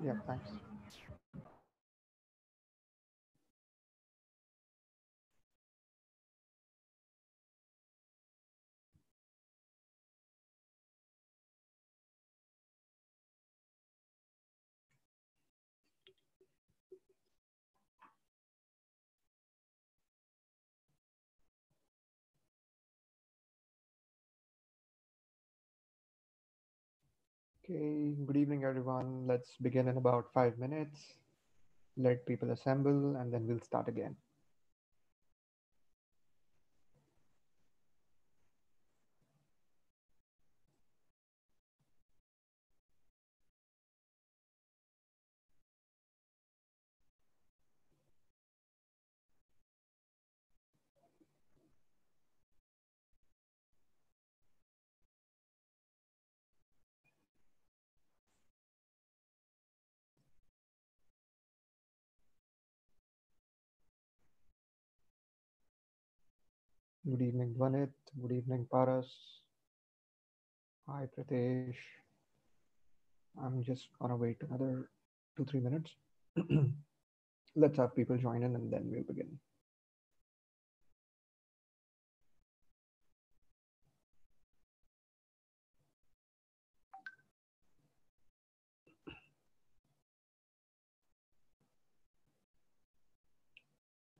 yeah, thanks. Okay, good evening, everyone. Let's begin in about five minutes. Let people assemble and then we'll start again. Good evening, Dwanit. Good evening, Paras. Hi, Pradesh. I'm just gonna wait another two, three minutes. Let's have people join in and then we'll begin.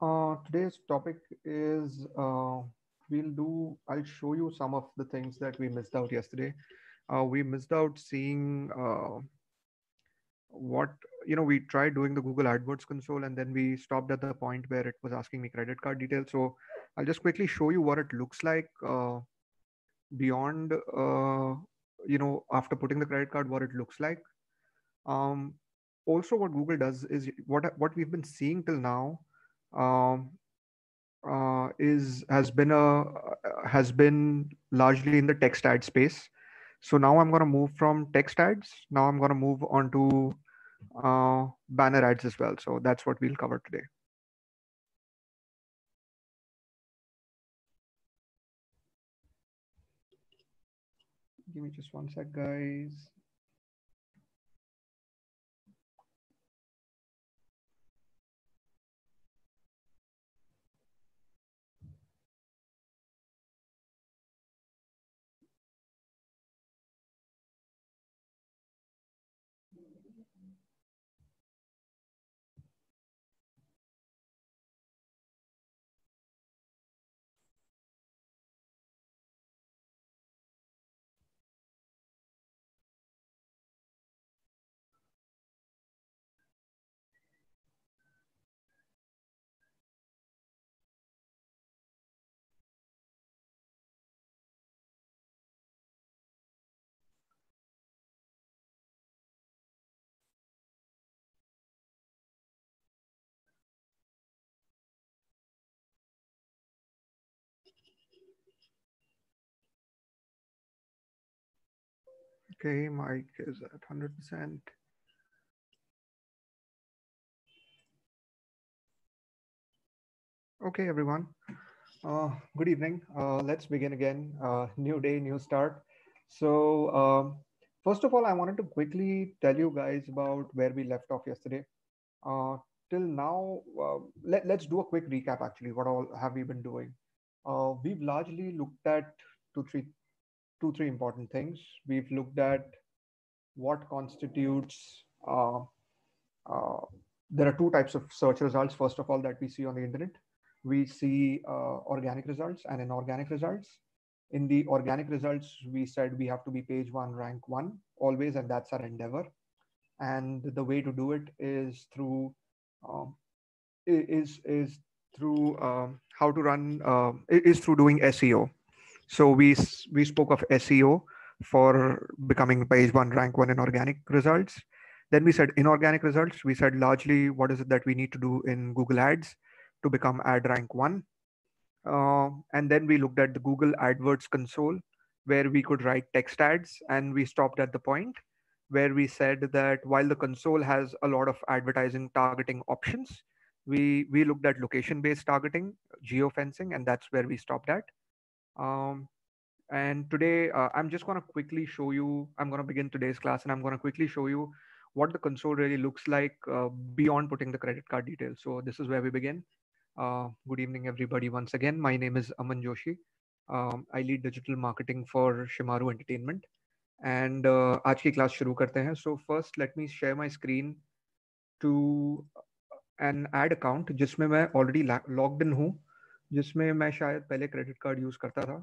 Uh, today's topic is uh, we'll do, I'll show you some of the things that we missed out yesterday. Uh, we missed out seeing uh, what, you know, we tried doing the Google AdWords console and then we stopped at the point where it was asking me credit card details. So I'll just quickly show you what it looks like uh, beyond, uh, you know, after putting the credit card, what it looks like. Um, also what Google does is what, what we've been seeing till now um, uh, is has been a uh, has been largely in the text ad space. So now I'm going to move from text ads. Now I'm going to move on to uh, banner ads as well. So that's what we'll cover today. Give me just one sec, guys. Okay, Mike is at 100%. Okay, everyone. Uh, good evening. Uh, let's begin again. Uh, new day, new start. So um, first of all, I wanted to quickly tell you guys about where we left off yesterday. Uh, till now, uh, let, let's do a quick recap actually. What all have we been doing? Uh, we've largely looked at two, three two, three important things. We've looked at what constitutes, uh, uh, there are two types of search results, first of all, that we see on the internet. We see uh, organic results and inorganic results. In the organic results, we said we have to be page one, rank one, always, and that's our endeavor. And the way to do it is through um, is is through um, how to run uh, is through doing SEO. So we we spoke of SEO for becoming page one, rank one in organic results. Then we said inorganic results. We said largely what is it that we need to do in Google Ads to become ad rank one. Uh, and then we looked at the Google AdWords console where we could write text ads and we stopped at the point where we said that while the console has a lot of advertising targeting options, we we looked at location based targeting geofencing and that's where we stopped at um, and today uh, I'm just gonna quickly show you, I'm gonna begin today's class and I'm gonna quickly show you what the console really looks like uh, beyond putting the credit card details. So this is where we begin. Uh, good evening, everybody. Once again, my name is Aman Joshi. Um, I lead digital marketing for Shimaru Entertainment. And uh, class शुरू करते हैं. So first, let me share my screen to an ad account जिसमें मैं already logged in हूँ. जिसमें मैं शायद पहले क्रेडिट कार्ड यूज़ करता था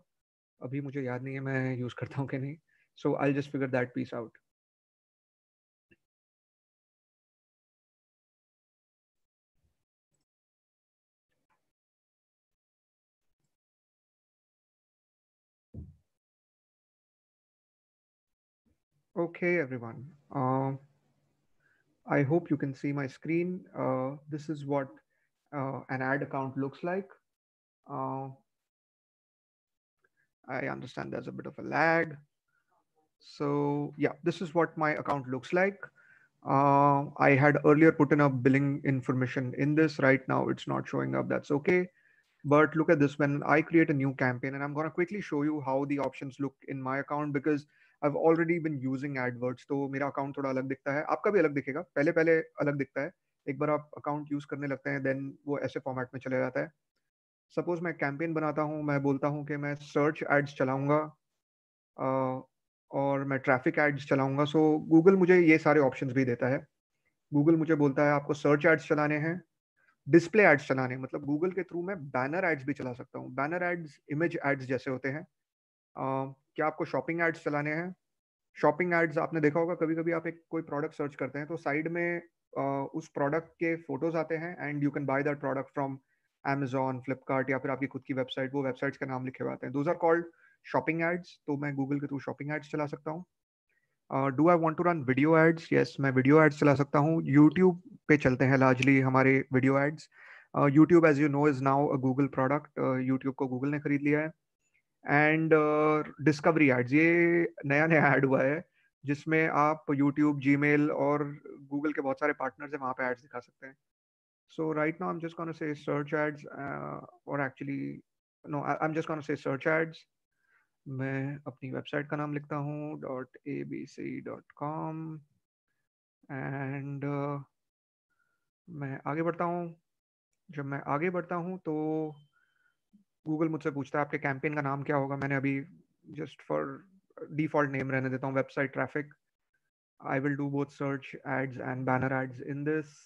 अभी मुझे याद नहीं है मैं यूज़ करता हूँ कि नहीं so I just figure that piece out Okay, everyone. Uh, I hope you can see my screen. Uh, this is what uh, an ad account looks like. Uh, I understand there's a bit of a lag. So yeah, this is what my account looks like. Uh, I had earlier put in a billing information in this. Right now, it's not showing up. That's okay. But look at this when I create a new campaign and I'm going to quickly show you how the options look in my account because I've already been using AdWords. So my account is a दिखता different. You'll अलग दिखेगा पहले पहले अलग दिखता है एक बार आप use the account, हैं then वो ऐसे format में चले जाता सपोज मैं कैंपेन बनाता हूँ मैं बोलता हूँ कि मैं सर्च एड्स चलाऊँगा और मैं ट्रैफिक एड्स चलाऊँगा सो गूगल मुझे ये सारे ऑप्शन भी देता है गूगल मुझे बोलता है आपको सर्च एड्स चलाने हैं डिस्प्ले एड्स चलाने मतलब गूगल के थ्रू मैं बैनर एड्स भी चला सकता हूँ बैनर एड्स इमेज एड्स जैसे होते हैं क्या आपको शॉपिंग एड्स चलाने हैं शॉपिंग एड्स आपने देखा होगा कभी कभी आप एक कोई प्रोडक्ट सर्च करते हैं तो साइड में उस प्रोडक्ट के फोटोज आते हैं and you can buy that product from Amazon Flipkart या फिर आपकी खुद की वेबसाइट वो वेबसाइट्स का नाम लिखे हुए हैं those are called shopping ads तो मैं गूगल के थ्रू शॉपिंग एड्स चला सकता हूँ do I want to run video ads yes मैं वीडियो एड्स चला सकता हूँ यूट्यूब पे चलते हैं लार्जली हमारे video ads YouTube as you know is now a Google product YouTube को गूगल ने खरीद लिया है एंड डिस्कवरी एड्स ये नया नया ऐड हुआ है जिसमें आप यूट्यूब जी और गूगल के बहुत सारे पार्टनर्स हैं वहाँ पे एड्स दिखा सकते हैं So right now I'm just going to say search ads uh, or actually, no, I, am just going say search ads. मैं अपनी वेबसाइट का नाम लिखता हूँ dot A B C dot com and मैं आगे बढ़ता हूँ जब मैं आगे बढ़ता हूँ तो गूगल मुझसे पूछता है आपके कैंपेन का नाम क्या होगा मैंने अभी जस्ट फॉर डिफॉल्ट नेम रहने देता हूँ website traffic I will do both search ads and banner ads in this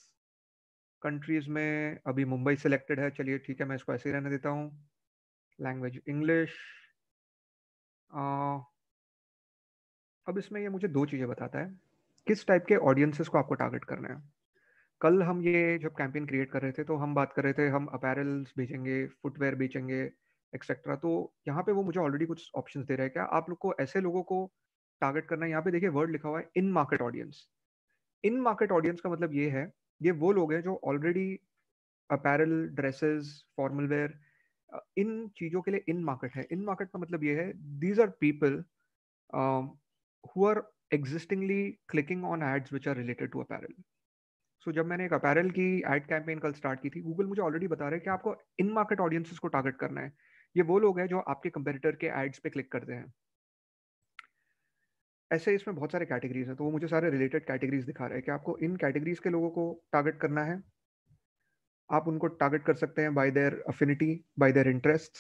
countries में अभी मुंबई सिलेक्टेड है चलिए ठीक है मैं इसको ऐसे ही रहने देता हूँ लैंग्वेज इंग्लिश अब इसमें ये मुझे दो चीज़ें बताता है किस टाइप के ऑडियंसेस को आपको टारगेट करना है कल हम ये जब कैंपेन क्रिएट कर रहे थे तो हम बात कर रहे थे हम अपैरल्स बेचेंगे फुटवेयर बेचेंगे एक्सेट्रा तो यहाँ पे वो मुझे ऑलरेडी कुछ ऑप्शन दे रहे हैं क्या आप लोग को ऐसे लोगों को टारगेट करना है यहाँ पे देखिए वर्ड लिखा हुआ है in market audience in market audience का मतलब ये है ये वो लोग हैं जो already apparel dresses formal wear इन चीज़ों के लिए इन मार्केट है इन मार्केट का मतलब ये है these are people who are existingly clicking on ads which are related to apparel so जब मैंने एक अपैरल की एड कैंपेन कल स्टार्ट की थी गूगल मुझे ऑलरेडी बता रहे हैं कि आपको इन मार्केट ऑडियंसिस को टारगेट करना है ये वो लोग हैं जो आपके कंपेटिटर के एड्स पे क्लिक करते हैं ऐसे इसमें बहुत सारे कैटेगरीज हैं तो वो मुझे सारे रिलेटेड कैटेगरीज दिखा रहे हैं कि आपको इन कैटेगरीज के लोगों को टारगेट करना है आप उनको टारगेट कर सकते हैं by their affinity by their interest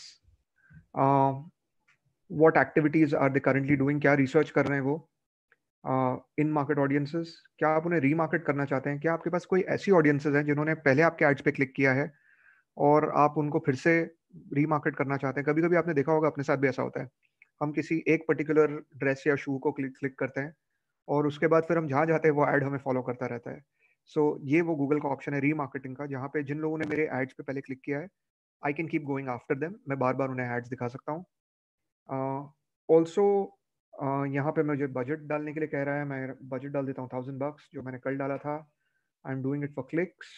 what activities are they currently doing क्या रिसर्च कर रहे हैं वो इन मार्केट ऑडियंसेस क्या आप उन्हें रीमार्केट करना चाहते हैं क्या आपके पास कोई ऐसी ऑडियंसेज हैं जिन्होंने पहले आपके एड्स पे क्लिक किया है और आप उनको फिर से रीमार्केट करना चाहते हैं कभी कभी आपने देखा होगा अपने साथ भी ऐसा होता है हम किसी एक पर्टिकुलर ड्रेस या शू को क्लिक क्लिक करते हैं और उसके बाद फिर हम जहाँ जाते हैं वो ऐड हमें फॉलो करता रहता है सो so, ये वो गूगल का ऑप्शन है रीमार्केटिंग का जहाँ पे जिन लोगों ने मेरे एड्स पे पहले क्लिक किया है I can keep going after them मैं बार बार उन्हें एड्स दिखा सकता हूँ ऑल्सो uh, uh, यहाँ पे मुझे बजट डालने के लिए कह रहा है मैं बजट डाल देता हूँ थाउजेंड बक्स जो मैंने कल डाला था I am doing it for clicks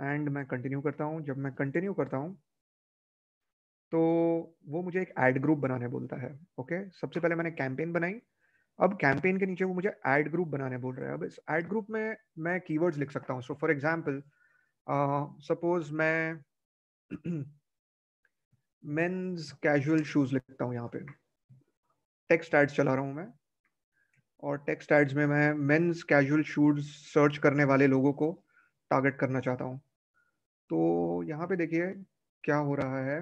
and मैं कंटिन्यू करता हूँ जब मैं कंटिन्यू करता हूँ तो वो मुझे एक ऐड ग्रुप बनाने बोलता है ओके सबसे पहले मैंने कैंपेन बनाई अब कैंपेन के नीचे वो मुझे ऐड ग्रुप बनाने बोल रहा है अब इस एड ग्रुप में मैं कीवर्ड्स लिख सकता हूँ सो फॉर एग्ज़ाम्पल सपोज मैं मेन्स कैजुअल शूज लिखता हूँ यहाँ पे टेक्स्ट एड्स चला रहा हूँ मैं और टेक्स्ट एड्स में मैं मेन्स कैजुअल शूज सर्च करने वाले लोगों को टारगेट करना चाहता हूँ तो यहाँ पे देखिए क्या हो रहा है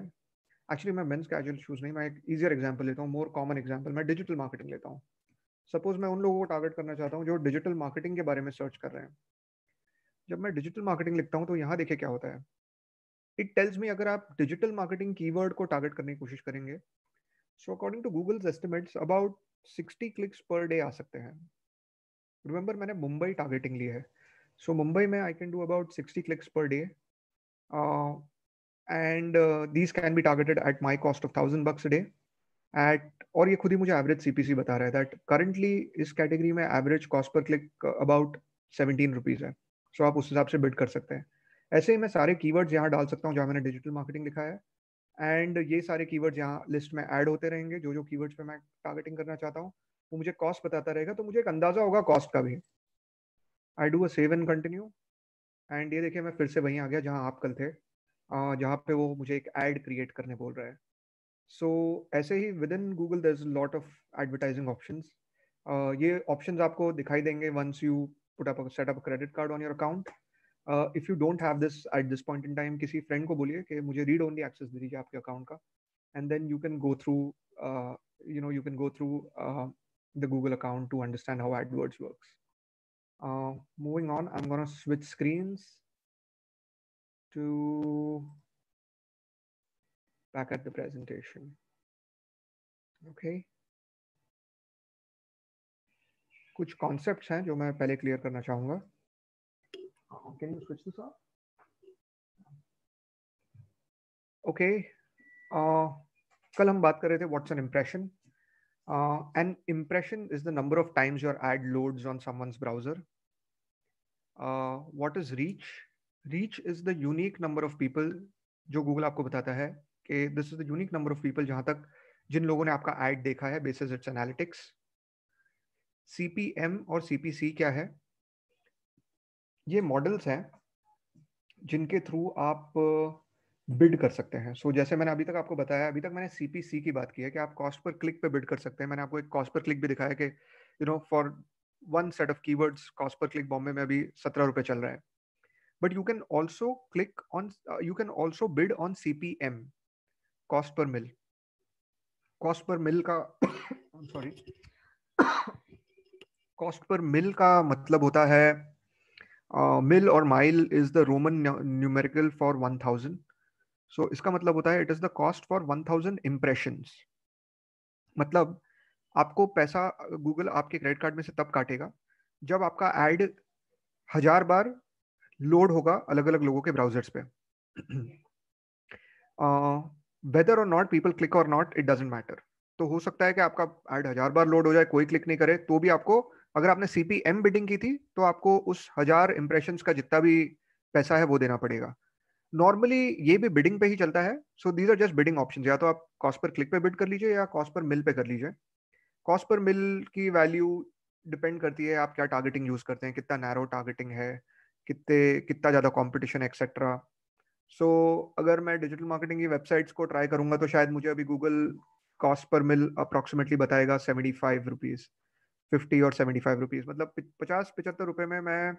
एक्चुअली मैं मेंस कैजुअल शूज़ नहीं मैं एक ईजियर एग्जाम्पल लेता हूँ मोर कॉमन एग्जाम्पल मैं डिजिटल मार्केटिंग लेता हूँ सपोज मैं उन लोगों को टारगेट करना चाहता हूँ जो डिजिटल मार्केटिंग के बारे में सर्च कर रहे हैं जब मैं डिजिटल मार्केटिंग लिखता हूँ तो यहाँ देखे क्या होता है इट टेल्स मी अगर आप डिजिटल मार्केटिंग कीवर्ड को टारगेट करने की कोशिश करेंगे so according to Google's estimates about sixty clicks per day आ सकते हैं रिमेंबर मैंने मुंबई टारगेटिंग ली है सो मुंबई में I can do about sixty clicks per day and these can be targeted at my cost of thousand bucks day at और ये खुद ही मुझे एवरेज सीपीसी बता रहा है दैट करंटली इस कैटेगरी में average cost per click about seventeen rupees है सो so आप उस हिसाब से बिड कर सकते हैं ऐसे ही मैं सारे कीवर्ड्स यहाँ डाल सकता हूँ जहाँ मैंने डिजिटल मार्केटिंग लिखा है एंड ये सारे कीवर्ड्स यहाँ लिस्ट में ऐड होते रहेंगे जो जो कीवर्ड्स पे मैं टारगेटिंग करना चाहता हूँ वो मुझे कॉस्ट बताता रहेगा तो मुझे एक अंदाज़ा होगा कॉस्ट का भी I do a save and continue and ये देखिए मैं फिर से वहीं आ गया जहाँ आप कल थे जहाँ पे वो मुझे एक एड क्रिएट करने बोल रहा है सो so, ऐसे ही within Google there is lot of advertising option ये ऑप्शन आपको दिखाई देंगे once you put up set up credit card on your account if you don't have this at this point in time किसी friend को बोलिए कि मुझे read only access दे दीजिए आपके अकाउंट का and then you can go through you know you can go through the Google account to understand how AdWords words Uh, moving on, I'm going to switch to back at the presentation. Okay. कुछ concept हैं जो मैं पहले clear करना चाहूंगा can you switch this okay कल हम बात कर रहे थे what's an impression an impression is the number of times your ad loads on someone's browser what is reach reach is the unique number of people जो Google आपको बताता है कि this is the unique number of people जहां तक जिन लोगों ने आपका एड देखा है बेसिस इट्स एनालिटिक्स सीपीएम और सीपीसी क्या है ये मॉडल्स हैं जिनके थ्रू आप बिड uh, कर सकते हैं सो so, जैसे मैंने अभी तक आपको बताया अभी तक मैंने सीपीसी की बात की है कि आप कॉस्ट पर क्लिक पे बिड कर सकते हैं मैंने आपको एक कॉस्ट पर क्लिक भी दिखाया कि you know for one set of keywords cost per click Bombay में अभी सत्रह रुपये चल रहा है but you can also click on uh, you can also bid on cpm cost per mil cost per mil ka I'm sorry cost per mil ka matlab hota hai uh, mil or mile is the roman numerical for 1000 so iska matlab hota hai it is the cost for 1000 impressions matlab आपको पैसा Google आपके credit card में से तब काटेगा जब आपका add हजार बार लोड होगा अलग अलग लोगों के ब्राउजर्स पे वेदर और नॉट पीपल क्लिक और नॉट इट डजेंट मैटर तो हो सकता है कि आपका एड हजार बार लोड हो जाए कोई क्लिक नहीं करे तो भी आपको अगर आपने सीपीएम बिडिंग की थी तो आपको उस हजार इंप्रेशन का जितना भी पैसा है वो देना पड़ेगा नॉर्मली ये भी बिडिंग पे ही चलता है so these are just bidding option या तो आप कॉस्ट पर क्लिक पे बिड कर लीजिए या कॉस्ट पर मिल पे कर लीजिए कॉस्ट पर मिल की वैल्यू डिपेंड करती है आप क्या टारगेटिंग यूज करते हैं कितना नैरो टारगेटिंग है कितने कितना ज़्यादा कॉम्पिटिशन एक्सेट्रा सो so, अगर मैं डिजिटल मार्केटिंग की वेबसाइट्स को ट्राई करूंगा तो शायद मुझे अभी गूगल कॉस्ट पर मिल अप्रॉक्सीमेटली बताएगा सेवेंटी फाइव रुपीज़ फिफ्टी और सेवेंटी फाइव रुपीज़ मतलब पचास पचहत्तर रुपये में मैं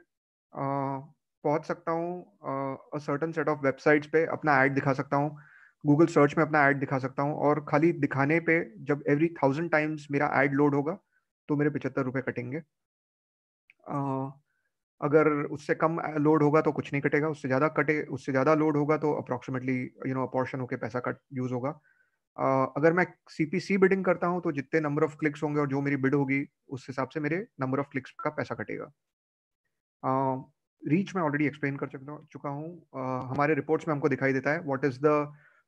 पहुंच सकता हूँ सर्टन सेट ऑफ वेबसाइट्स पे अपना ऐड दिखा सकता हूँ गूगल सर्च में अपना ऐड दिखा सकता हूँ और खाली दिखाने पे जब एवरी थाउजेंड टाइम्स मेरा ऐड लोड होगा तो मेरे पचहत्तर रुपये कटेंगे uh, अगर उससे कम लोड होगा तो कुछ नहीं कटेगा उससे ज़्यादा कटे उससे ज़्यादा लोड होगा तो अप्रॉक्सीमेटली यू नो पोर्शन होकर पैसा कट यूज़ होगा uh, अगर मैं सी बिडिंग करता हूँ तो जितने नंबर ऑफ क्लिक्स होंगे और जो मेरी बिड होगी उस हिसाब से मेरे नंबर ऑफ क्लिक्स का पैसा कटेगा रीच uh, मैं ऑलरेडी एक्सप्लेन कर चुका हूँ uh, हमारे रिपोर्ट्स में हमको दिखाई देता है what is the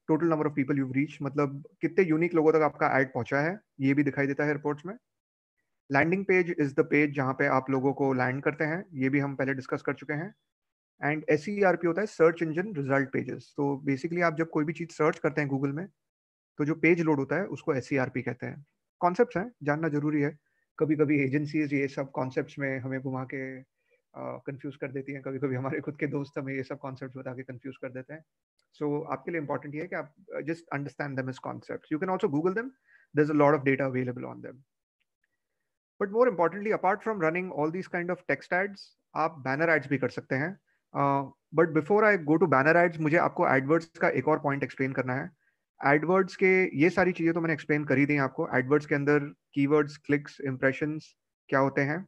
total number of people you reach मतलब कितने यूनिक लोगों तक आपका एड पहुंचा है ये भी दिखाई देता है रिपोर्ट्स में landing page is the page जहाँ पे आप लोगों को लैंड करते हैं ये भी हम पहले डिस्कस कर चुके हैं and S C R P होता है सर्च इंजन रिजल्ट पेजेस तो बेसिकली आप जब कोई भी चीज़ सर्च करते हैं गूगल में तो जो पेज लोड होता है उसको एस सी आर पी कहते हैं कॉन्सेप्ट हैं जानना जरूरी है कभी कभी एजेंसीज ये सब कॉन्सेप्ट में हमें घुमा के कन्फ्यूज़ uh, कर देती हैं कभी कभी हमारे खुद के दोस्त हमें ये सब कॉन्सेप्ट बता के कन्फ्यूज कर देते हैं सो so, आपके लिए इंपॉर्टेंट ये है कि आप just understand them is concept you can also Google them there is a lot of data available on them but more importantly apart from running all this kind of text ads आप banner ads भी कर सकते हैं but before I go to banner ads मुझे आपको Edwards का एक और पॉइंट एक्सप्लेन करना है एडवर्ड्स के ये सारी चीज़ें तो मैंने एक्सप्लेन कर ही दी आपको एडवर्ड्स के अंदर कीवर्ड्स क्लिक्स इंप्रेशन क्या होते हैं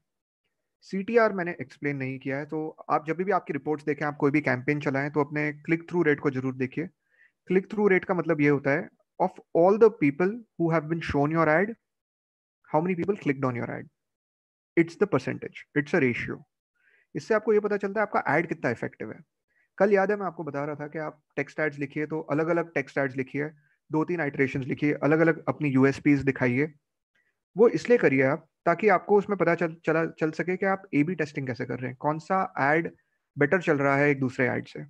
सी मैंने एक्सप्लेन नहीं किया है तो आप जब भी आपकी रिपोर्ट्स देखें आप कोई भी कैंपेन चलाएं तो अपने क्लिक थ्रू रेट को जरूर देखिए क्लिक थ्रू रेट का मतलब ये होता है of all the people who have been shown your ad how many people clicked on your ad it's the percentage it's a ratio इससे आपको ये पता चलता है आपका एड कितना इफेक्टिव है कल याद है मैं आपको बता रहा था कि आप टेक्स्ट एड्स लिखिए तो अलग अलग टेक्स्ट एड्स लिखिए दो तीन आइट्रेशन लिखिए अलग अलग अपनी यूएसपीज दिखाइए वो इसलिए करिए आप ताकि आपको उसमें पता चल चला चल सके कि आप ए बी टेस्टिंग कैसे कर रहे हैं कौन सा एड बेटर चल रहा है एक दूसरे एड से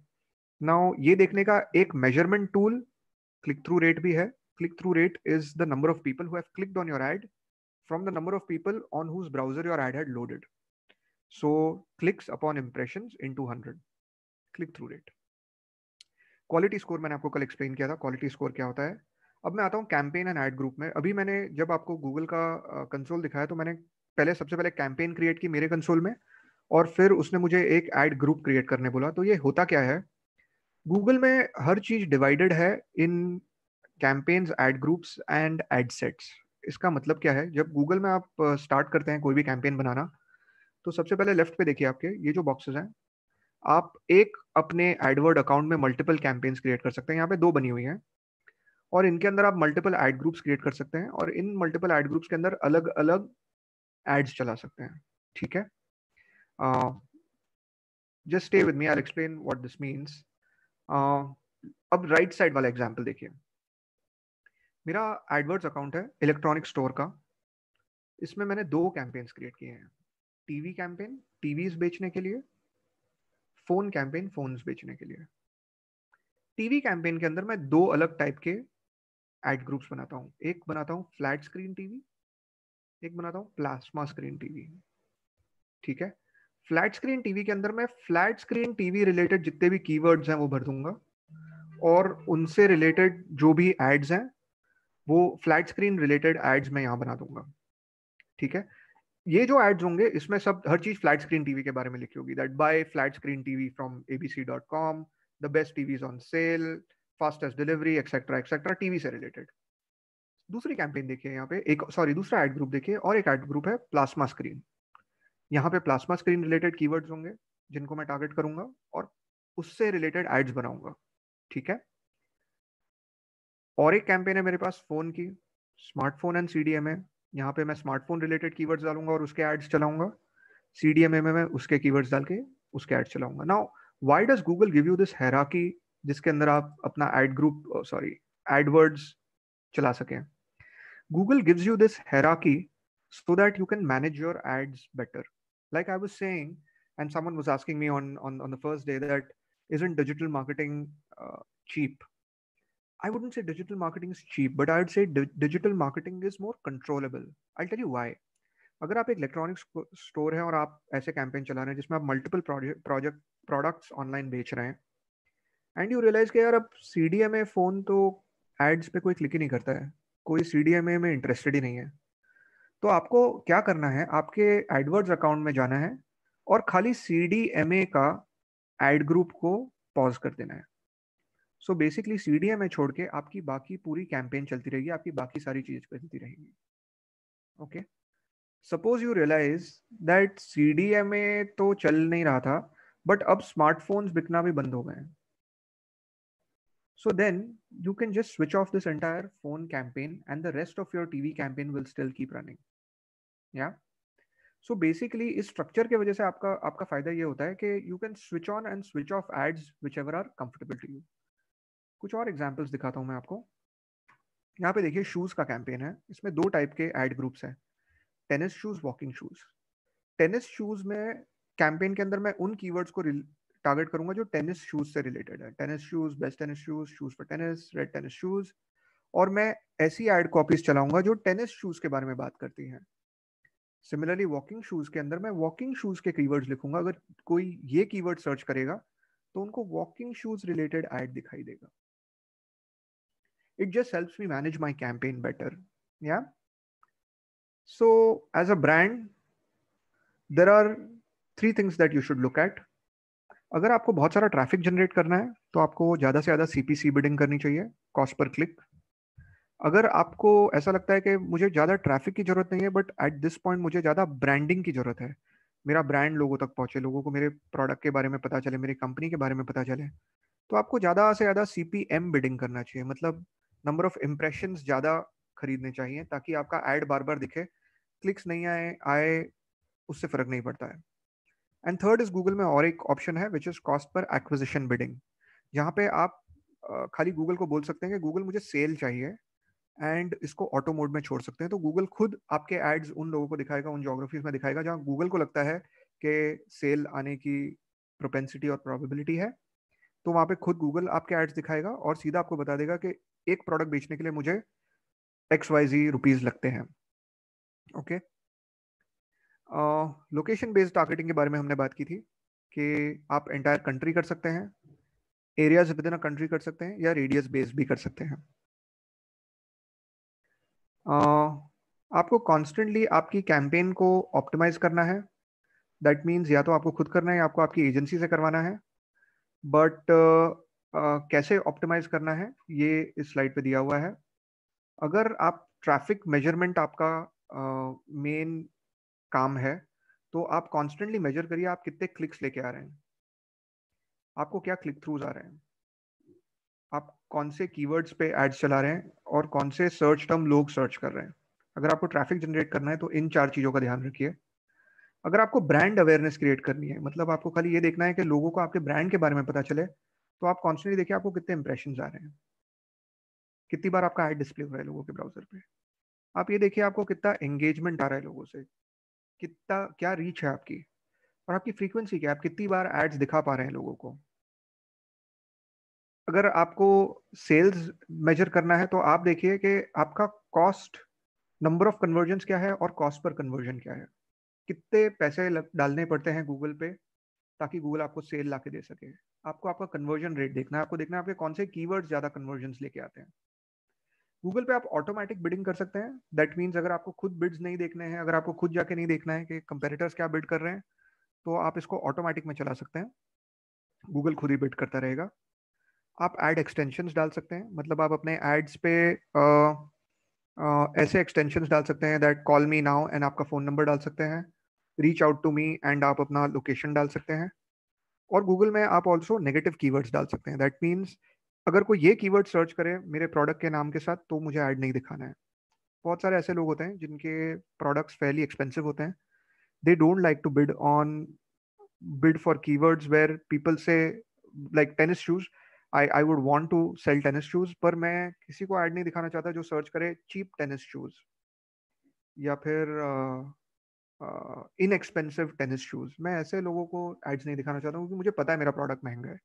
ना ये देखने का एक measurement tool click through rate भी है click through rate is the number of people who have clicked on your ad from the number of people on whose browser your ad had loaded. So clicks upon impressions into 100, click through rate. Quality score मैंने आपको कल explain किया था quality score क्या होता है अब मैं आता हूँ कैंपेन एंड एड ग्रुप में अभी मैंने जब आपको गूगल का कंसोल दिखाया तो मैंने पहले सबसे पहले कैंपेन क्रिएट की मेरे कंसोल में और फिर उसने मुझे एक एड ग्रुप क्रिएट करने बोला तो ये होता क्या है गूगल में हर चीज डिवाइडेड है in campaigns ad groups and ad sets इसका मतलब क्या है जब गूगल में आप स्टार्ट करते हैं कोई भी कैंपेन बनाना तो सबसे पहले लेफ्ट पे देखिए आपके ये जो बॉक्सेस हैं आप एक अपने एडवर्ड अकाउंट में मल्टीपल कैंपेन्स क्रिएट कर सकते हैं यहाँ पे दो बनी हुई हैं और इनके अंदर आप मल्टीपल एड ग्रुप्स क्रिएट कर सकते हैं और इन मल्टीपल एड ग्रुप्स के अंदर अलग अलग एड्स चला सकते हैं ठीक है just stay with me I explain what this means अब राइट साइड वाला एग्जांपल देखिए मेरा एडवर्ड्स अकाउंट है इलेक्ट्रॉनिक स्टोर का इसमें मैंने दो कैंपेन्स क्रिएट किए हैं टीवी कैंपेन टीवीज बेचने के लिए फ़ोन कैंपेन फ़ोन्स बेचने के लिए टीवी कैंपेन के अंदर मैं दो अलग टाइप के एड ग्रुप्स बनाता हूँ एक बनाता हूँ फ्लैट स्क्रीन टीवी एक बनाता हूँ प्लाज्मा स्क्रीन टीवी ठीक है फ्लैट स्क्रीन टीवी के अंदर मैं फ्लैट स्क्रीन टीवी रिलेटेड जितने भी कीवर्ड्स हैं वो भर दूंगा और उनसे रिलेटेड जो भी एड्स हैं वो फ्लैट स्क्रीन रिलेटेड एड्स मैं यहाँ बना दूंगा ठीक है ये जो एड्स होंगे इसमें सब हर चीज फ्लैट स्क्रीन टीवी के बारे में लिखी होगी that buy flat screen TV from ABC dot com the best TVs on sale fastest delivery etcetera etcetera TV से रिलेटेड दूसरी कैंपेन देखिए यहाँ पे एक सॉरी दूसरा एड ग्रुप देखिए और एक एड ग्रुप है प्लाज्मा स्क्रीन यहाँ पे प्लाज्मा स्क्रीन रिलेटेड कीवर्ड्स होंगे जिनको मैं टारगेट करूंगा और उससे रिलेटेड एड्स बनाऊंगा ठीक है और एक कैंपेन है मेरे पास फोन की स्मार्टफोन एंड सीडीएमए डी यहाँ पे मैं स्मार्टफोन रिलेटेड कीवर्ड्स डालूंगा और उसके एड्स चलाऊंगा सीडीएमए में मैं उसके कीवर्ड्स डाल के उसके एड्स चलाऊंगा now why does Google give you this hierarchy जिसके अंदर आप अपना एड ग्रुप सॉरी एडवर्ड्स चला सकें Google gives you this hierarchy so that you can manage your ads better like I was saying and someone was asking me on on on the first day that isn't digital marketing uh, cheap I wouldn't say digital marketing is cheap, but would say di- digital marketing is more controllable. I'll tell you why. अगर आप एक electronics store है और आप ऐसे campaign चला रहे हैं जिसमें आप मल्टीपल प्रोजेक्ट प्रोडक्ट्स ऑनलाइन बेच रहे हैं एंड यू रियलाइज के यार अब C D M A phone तो एड्स पे कोई क्लिक ही नहीं करता है कोई सी डी एम ए में इंटरेस्टेड ही नहीं है तो आपको क्या करना है आपके एडवर्ड्स अकाउंट में जाना है और खाली सी डी एम ए का एड ग्रुप को पॉज कर देना है so basically C D M छोड़ के आपकी बाकी पूरी कैंपेन चलती रहेगी आपकी बाकी सारी चीज चलती रहेगी okay suppose you realise that C D M A तो चल नहीं रहा था बट अब स्मार्टफोन्स बिकना भी बंद हो गए हैं so then you can just switch off this entire phone campaign and the rest of your T V campaign will still keep running या सो बेसिकली इस स्ट्रक्चर की वजह से आपका आपका फायदा ये होता है कि you can switch on and switch off ads whichever are comfortable to you कुछ और एग्जाम्पल्स दिखाता हूँ मैं आपको यहाँ पे देखिए शूज़ का कैंपेन है इसमें दो टाइप के एड ग्रुप्स हैं tennis shoes walking shoes tennis shoes में कैंपेन के अंदर मैं उन कीवर्ड्स को टारगेट करूंगा जो टेनिस शूज़ से रिलेटेड है tennis shoes best tennis shoes shoes for tennis red tennis shoes और मैं ऐसी एड कॉपीज चलाऊंगा जो टेनिस शूज़ के बारे में बात करती हैं सिमिलरली वॉकिंग शूज़ के अंदर मैं वॉकिंग शूज़ के कीवर्ड्स लिखूंगा अगर कोई ये कीवर्ड सर्च करेगा तो उनको वॉकिंग शूज़ रिलेटेड ऐड दिखाई देगा it just helps me manage my campaign better yeah so as a brand there are three things that you should look at अगर आपको बहुत सारा ट्रैफिक जनरेट करना है तो आपको ज़्यादा से ज़्यादा सी पी सी बिडिंग करनी चाहिए कॉस्ट पर क्लिक अगर आपको ऐसा लगता है कि मुझे ज़्यादा ट्रैफिक की ज़रूरत नहीं है बट एट दिस पॉइंट मुझे ज़्यादा ब्रांडिंग की ज़रूरत है मेरा ब्रांड लोगों तक पहुँचे लोगों को मेरे प्रोडक्ट के बारे में पता चले मेरी कंपनी के बारे में पता चले तो आपको ज़्यादा से ज़्यादा सी पी एम बिडिंग करना चाहिए मतलब नंबर ऑफ इम्प्रेशन ज़्यादा खरीदने चाहिए ताकि आपका एड बार बार दिखे क्लिक्स नहीं आए आए उससे फ़र्क नहीं पड़ता है एंड थर्ड इज गूगल में और एक ऑप्शन है which is cost per acquisition bidding यहाँ पे आप खाली गूगल को बोल सकते हैं कि गूगल मुझे सेल चाहिए एंड इसको ऑटो मोड में छोड़ सकते हैं तो गूगल खुद आपके एड्स उन लोगों को दिखाएगा उन जोग्राफीज में दिखाएगा जहाँ गूगल को लगता है कि सेल आने की प्रोपेंसिटी और प्रोबेबिलिटी है तो वहाँ पे खुद गूगल आपके एड्स दिखाएगा और सीधा आपको बता देगा कि एक प्रोडक्ट बेचने के लिए मुझे एक्स वाई जी रुपीज लगते हैं ओके लोकेशन बेस्ड टारगेटिंग के बारे में हमने बात की थी कि आप एंटायर कंट्री कर सकते हैं areas within a country कर सकते हैं या रेडियस बेस्ड भी कर सकते हैं uh, आपको कॉन्स्टेंटली आपकी कैंपेन को ऑप्टिमाइज करना है दैट मीन्स या तो आपको खुद करना है या आपको आपकी एजेंसी से करवाना है बट कैसे ऑप्टिमाइज करना है ये इस स्लाइड पे दिया हुआ है अगर आप ट्रैफिक मेजरमेंट आपका मेन काम है तो आप कॉन्स्टेंटली मेजर करिए आप कितने क्लिक्स लेके आ रहे हैं आपको क्या क्लिक थ्रूज आ रहे हैं आप कौन से कीवर्ड्स पे एड्स चला रहे हैं और कौन से सर्च टर्म लोग सर्च कर रहे हैं अगर आपको ट्रैफिक जनरेट करना है तो इन चार चीज़ों का ध्यान रखिए अगर आपको ब्रांड अवेयरनेस क्रिएट करनी है मतलब आपको खाली ये देखना है कि लोगों को आपके ब्रांड के बारे में पता चले तो आप कॉन्स्टेंटली देखिए आपको कितने इंप्रेशन आ रहे हैं कितनी बार आपका एड डिस्प्ले हो रहा है लोगों के ब्राउजर पे आप ये देखिए आपको कितना एंगेजमेंट आ रहा है लोगों से कितना क्या रीच है आपकी और आपकी फ्रीक्वेंसी क्या है आप कितनी बार एड्स दिखा पा रहे हैं लोगों को अगर आपको सेल्स मेजर करना है तो आप देखिए कि आपका कॉस्ट नंबर ऑफ कन्वर्जन क्या है और कॉस्ट पर कन्वर्जन क्या है कितने पैसे डालने पड़ते हैं गूगल पे ताकि गूगल आपको सेल ला के दे सके आपको आपका कन्वर्जन रेट देखना है आपको देखना है आपके कौन से कीवर्ड्स ज़्यादा कन्वर्जन लेके आते हैं गूगल पे आप ऑटोमेटिक बिडिंग कर सकते हैं दैट मीन्स अगर आपको खुद बिड्स नहीं देखने हैं अगर आपको खुद जाके नहीं देखना है कि कंपेरेटर्स क्या बिड कर रहे हैं तो आप इसको ऑटोमेटिक में चला सकते हैं गूगल खुद ही बिड करता रहेगा आप एड एक्सटेंशन डाल सकते हैं मतलब आप अपने एड्स पे आ, आ, ऐसे एक्सटेंशन डाल सकते हैं that call me now and आपका फ़ोन नंबर डाल सकते हैं reach out to me and आप अपना लोकेशन डाल सकते हैं और गूगल में आप ऑल्सो नेगेटिव कीवर्ड्स डाल सकते हैं दैट मीन्स अगर कोई ये कीवर्ड सर्च करे मेरे प्रोडक्ट के नाम के साथ तो मुझे ऐड नहीं दिखाना है बहुत सारे ऐसे लोग होते हैं जिनके प्रोडक्ट्स फेली एक्सपेंसिव होते हैं they don't like to bid on bid for keywords where people say like tennis shoes I I would want to sell tennis shoes पर मैं किसी को ऐड नहीं दिखाना चाहता जो सर्च करे चीप टेनिस शूज़ या फिर uh, इनएक्सपेंसिव टेनिस शूज़ मैं ऐसे लोगों को एड्स नहीं दिखाना चाहता हूँ क्योंकि मुझे पता है मेरा प्रोडक्ट महंगा है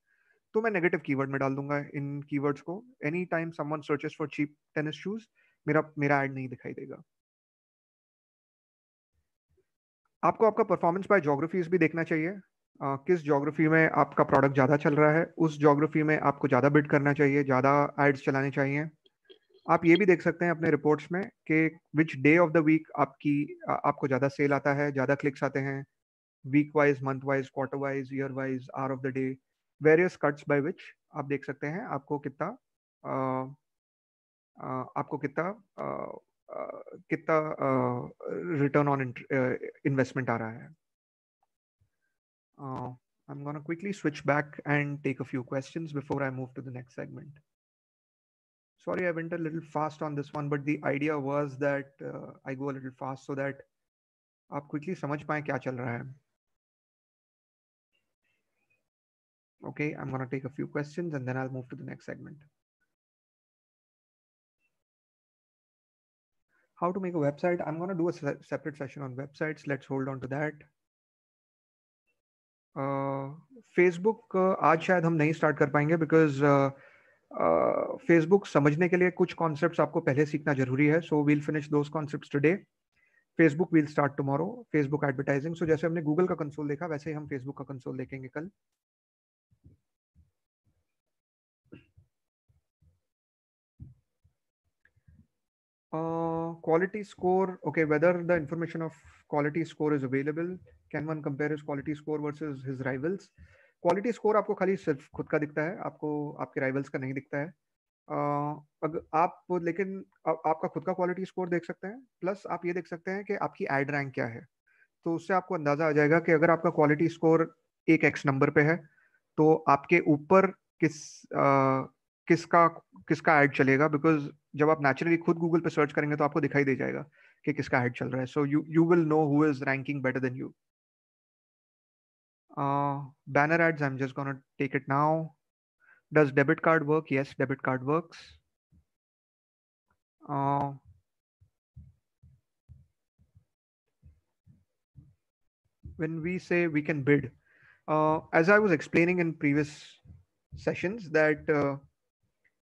तो मैं नेगेटिव कीवर्ड में डाल दूंगा इन कीवर्ड्स को any time someone searches for cheap tennis shoes मेरा मेरा एड नहीं दिखाई देगा आपको आपका परफॉर्मेंस बाय जोग्राफीज भी देखना चाहिए आ, किस जोग्राफी में आपका प्रोडक्ट ज़्यादा चल रहा है उस जोग्राफी में आपको ज़्यादा बिड करना चाहिए ज़्यादा एड्स चलाने चाहिए आप ये भी देख सकते हैं अपने रिपोर्ट्स में कि which day of the week आपकी आपको ज़्यादा सेल आता है ज़्यादा क्लिक्स आते हैं week wise month wise quarter wise year wise hour of the day various cuts by which आप देख सकते हैं आपको कितना आपको कितना कितना रिटर्न ऑन इन्वेस्टमेंट आ रहा है I'm going to quickly switch back and take a few questions before I move to the next segment. Sorry, I went a little fast on this one, but the idea was that uh, I go a little fast so that आप quickly समझ पाए क्या चल रहा है okay i'm going to take a few questions and then i'll move to the next segment how to make a website i'm going to do a se separate session on websites let's hold on to that uh, facebook uh, aaj shayad hum nahi start kar payenge because uh, Facebook समझने के लिए कुछ concept आपको पहले सीखना जरूरी है so we'll finish दो today Facebook we'll start tomorrow Facebook advertising so जैसे हमने गूगल का कंसोल देखा वैसे ही हम फेसबुक का कंसोल देखेंगे कल quality score okay whether the information of quality score is available can one compare his quality score versus his rivals quality score आपको खाली सिर्फ खुद का दिखता है आपको आपके राइवल्स का नहीं दिखता है अगर आप लेकिन आ, आपका खुद का क्वालिटी स्कोर देख सकते हैं प्लस आप ये देख सकते हैं कि आपकी एड रैंक क्या है तो उससे आपको अंदाज़ा आ जाएगा कि अगर आपका क्वालिटी स्कोर एक एक्स नंबर पे है तो आपके ऊपर किस किसका किसका ऐड चलेगा बिकॉज जब आप नेचुरली खुद गूगल पे सर्च करेंगे तो आपको दिखाई दे जाएगा कि किसका ऐड चल रहा है so you you will know who is ranking better than you uh, banner ads. I'm just gonna take it now. Does debit card work? Yes, debit card works. Uh, when we say we can bid, uh, as I was explaining in previous sessions that uh,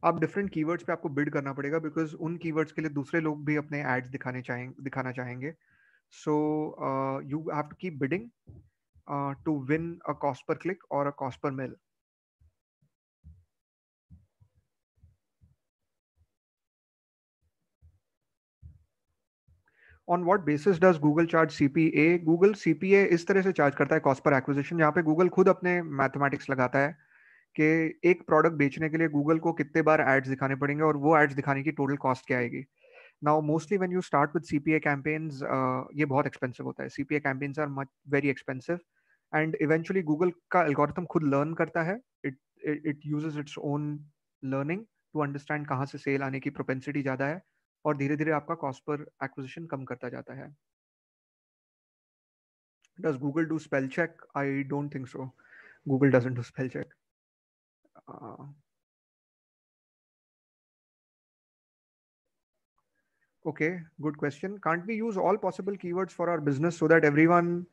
आप different keywords पे आपको bid करना पड़ेगा because उन keywords के लिए दूसरे लोग भी अपने ads दिखाने चाहें दिखाना चाहेंगे so uh, you have to keep bidding uh, to win a cost per click or a cost per mill. On what basis does Google charge CPA Google CPA इस तरह से चार्ज करता है कॉस्ट पर एक्विजिशन यहाँ पे Google खुद अपने mathematics लगाता है कि एक प्रोडक्ट बेचने के लिए गूगल को कितने बार एड्स दिखाने पड़ेंगे और वो एड्स दिखाने की टोटल कॉस्ट क्या आएगी now mostly when you start with CPA campaigns ये बहुत एक्सपेंसिव होता है CPA campaigns are much very expensive and eventually Google का एल्गोरिथम खुद लर्न करता है it it uses its own learning to understand कहाँ से सेल आने की प्रोपेंसिटी ज़्यादा है और धीरे धीरे आपका कॉस्ट पर एक्विजिशन कम करता जाता है does Google do spell check I don't think so Google doesn't do spell check okay good question can't we use all possible keywords for our business so that everyone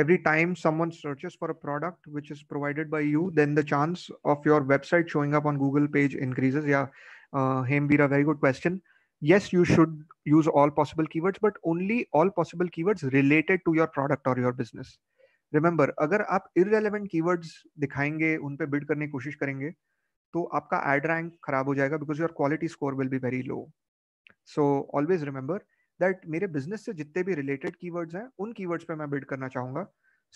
every time someone searches for a product which is provided by you then the chance of your website showing up on google page increases yeah uh, very good question yes you should use all possible keywords but only all possible keywords related to your product or your business remember अगर आप irrelevant keywords दिखाएंगे उन पे bid करने की कोशिश करेंगे तो आपका ad rank because your quality score will be very low so always remember that मेरे बिजनेस से जितने भी रिलेटेड कीवर्ड्स हैं उन कीवर्ड्स पे मैं बिड करना चाहूंगा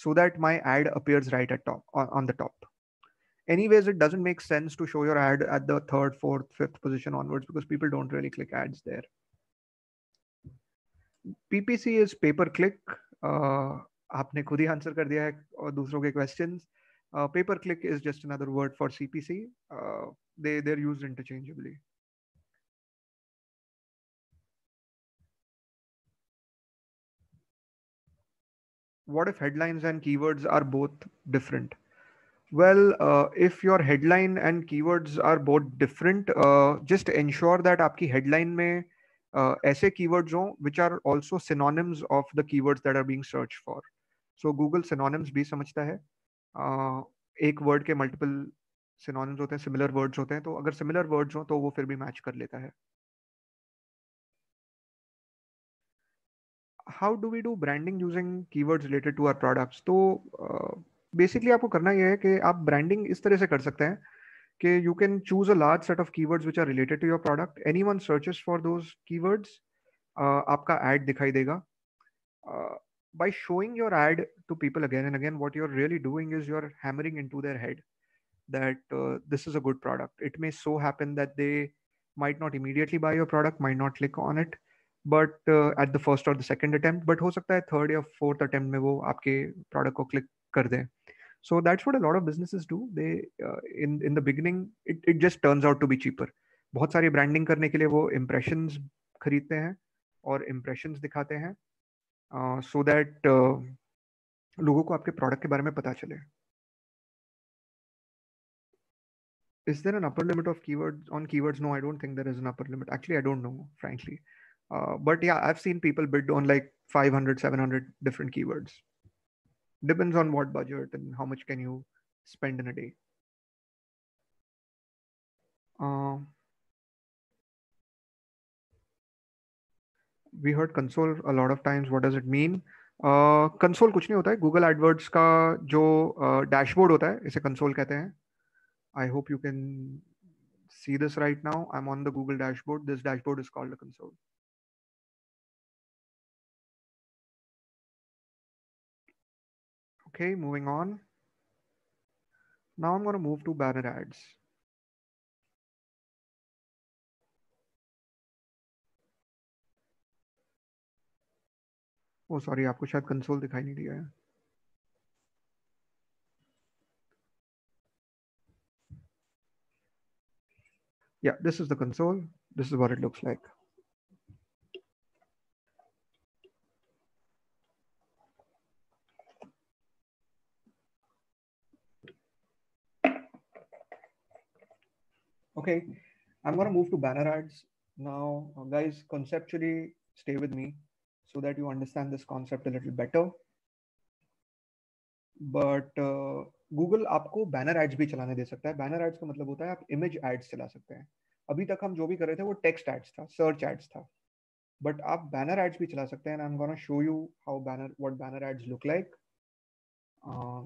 so that my ad appears right at top on the top anyways it doesn't make sense to show your ad at the fourth fifth position onwards because people don't really click ads there PPC is pay per click आपने खुद ही answer कर दिया है और दूसरों के question pay per click is just another word for C P C they use interchangeably what if headlines and keywords are both different? Well, uh, if your headline and keywords are both different, uh, just ensure that aapki headline mein uh, aise keywords ho which are also synonyms of the keywords that are being searched for. So Google synonyms bhi samajhta hai uh, ek word ke multiple synonyms hote hain similar words hote hain to agar similar words ho to wo fir bhi match kar leta hai how do we do branding using key keywords related to our products तो basically uh, आपको करना यह है कि आप branding इस तरह से कर सकते हैं कि you can choose a large set of keywords which are related to your product anyone searches for those keywords आपका एड दिखाई देगा by showing your ad to people again and again what you're really doing is you hammering into their head that this is a good product it may so happen that they might not immediately buy your product may not click on it but at the first or the second attempt but हो सकता है third या fourth attempt में वो आपके product को click कर दें so that's what a lot of business do they in in the beginning it it just just out to be cheaper बहुत सारी ब्रांडिंग करने के लिए वो इम्प्रेशन खरीदते हैं और इम्प्रेशन दिखाते हैं so uh, that so uh, लोगों को आपके प्रोडक्ट के बारे में पता चले is there an upper limit of keywords on keywords no I don't think there is an upper limit actually I don't know frankly Uh, but yeah i've seen people bid on like 500 700 different keywords depends on what budget and how much can you spend in a day um, we heard console a lot of times what does it mean uh, console kuch nahi hota hai. google adwords ka jo uh, dashboard hota hai ise console kehte hai. i hope you can see this right now i'm on the google dashboard this dashboard is called a console Okay, moving on. Now I'm going to move to banner ads. Oh, sorry, आपको शायद console दिखाई नहीं दिया है yeah this is the console this is what it looks like Okay, I'm gonna move to banner ads now. Uh, guys, conceptually stay with me so that you understand this concept a little better. But Google uh, आपको banner ads भी चलाने दे सकता है banner ads का मतलब होता है आप इमेज एड्स चला सकते हैं अभी तक हम जो भी कर रहे थे वो टेक्स्ट एड्स था सर्च एड्स था बट आप बैनर एड्स भी चला सकते हैं I am gonna show you how banner what banner ads look like